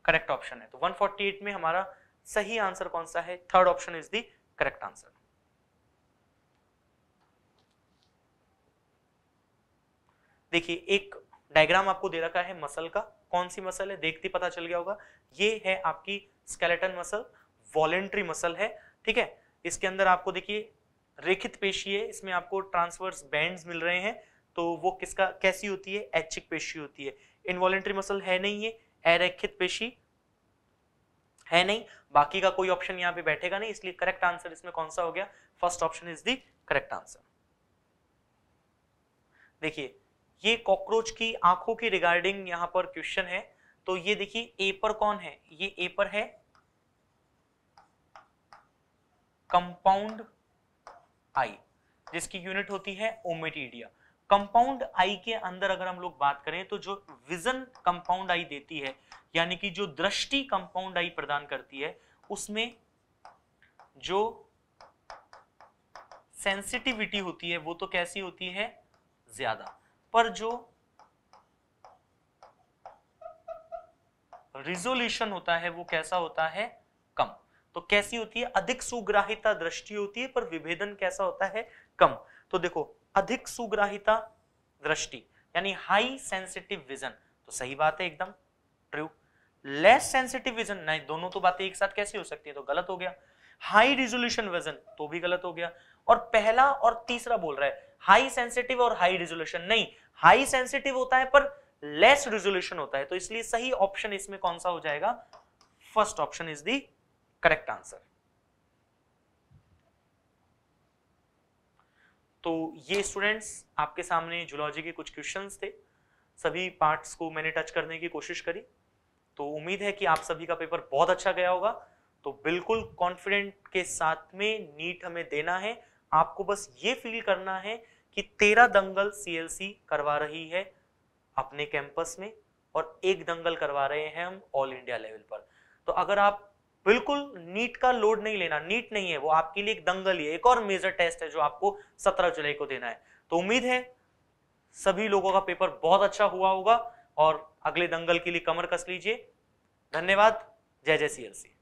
करेक्ट ऑप्शन है तो 148 में हमारा सही आंसर कौन सा है third option is the correct answer देखिए एक डायग्राम आपको दे रखा है मसल का कौन सी मसल है देखते पता चल गया होगा ये है आपकी स्केलेटन मसल वॉलेंट्री मसल है ठीक है इसके अंदर आपको देखिए रेखित पेशी है इसमें आपको ट्रांसवर्स बैंड मिल रहे हैं तो वो किसका कैसी होती है ऐच्छिक पेशी होती है इनवॉलेंट्री मसल है नहीं ये अरेखित पेशी है नहीं बाकी का कोई ऑप्शन यहाँ पे बैठेगा नहीं इसलिए करेक्ट आंसर इसमें कौन सा हो गया first option is the correct answer देखिए ये कॉकरोच की आंखों की रिगार्डिंग यहां पर क्वेश्चन है तो ये देखिए ए पर कौन है ये ए पर है कंपाउंड आई जिसकी यूनिट होती है ओमेटीडिया कंपाउंड आई के अंदर अगर हम लोग बात करें तो जो विजन कंपाउंड आई देती है यानी कि जो दृष्टि कंपाउंड आई प्रदान करती है उसमें जो सेंसिटिविटी होती है वो तो कैसी होती है ज्यादा पर जो रिजोल्यूशन होता है वो कैसा होता है कम तो कैसी होती है अधिक सुग्राहिता दृष्टि होती है पर विभेदन कैसा होता है कम तो देखो अधिक सुग्राहिता दृष्टि यानी हाई सेंसिटिव विजन तो सही बात है एकदम ट्रू लेस सेंसिटिव विजन नहीं दोनों तो बातें एक साथ कैसी हो सकती है तो गलत हो गया हाई रिजोल्यूशन विजन तो भी गलत हो गया और पहला और तीसरा बोल रहा है हाई सेंसिटिव और हाई रिजोल्यूशन नहीं हाई सेंसिटिव होता है पर लेस रिजोल्यूशन होता है तो इसलिए सही ऑप्शन इसमें कौन सा हो जाएगा first option is the correct answer तो ये स्टूडेंट्स आपके सामने जूलॉजी के कुछ क्वेश्चंस थे सभी पार्ट्स को मैंने टच करने की कोशिश करी तो उम्मीद है कि आप सभी का पेपर बहुत अच्छा गया होगा तो बिल्कुल कॉन्फिडेंट के साथ में नीट हमें देना है आपको बस ये फील करना है कि तेरह दंगल सीएलसी करवा रही है अपने कैंपस में और एक दंगल करवा रहे हैं हम ऑल इंडिया लेवल पर तो अगर आप बिल्कुल नीट का लोड नहीं लेना नीट नहीं है वो आपके लिए एक दंगल ही है एक और मेजर टेस्ट है जो आपको सत्रह जुलाई को देना है तो उम्मीद है सभी लोगों का पेपर बहुत अच्छा हुआ होगा और अगले दंगल के लिए कमर कस लीजिए धन्यवाद जय जय सी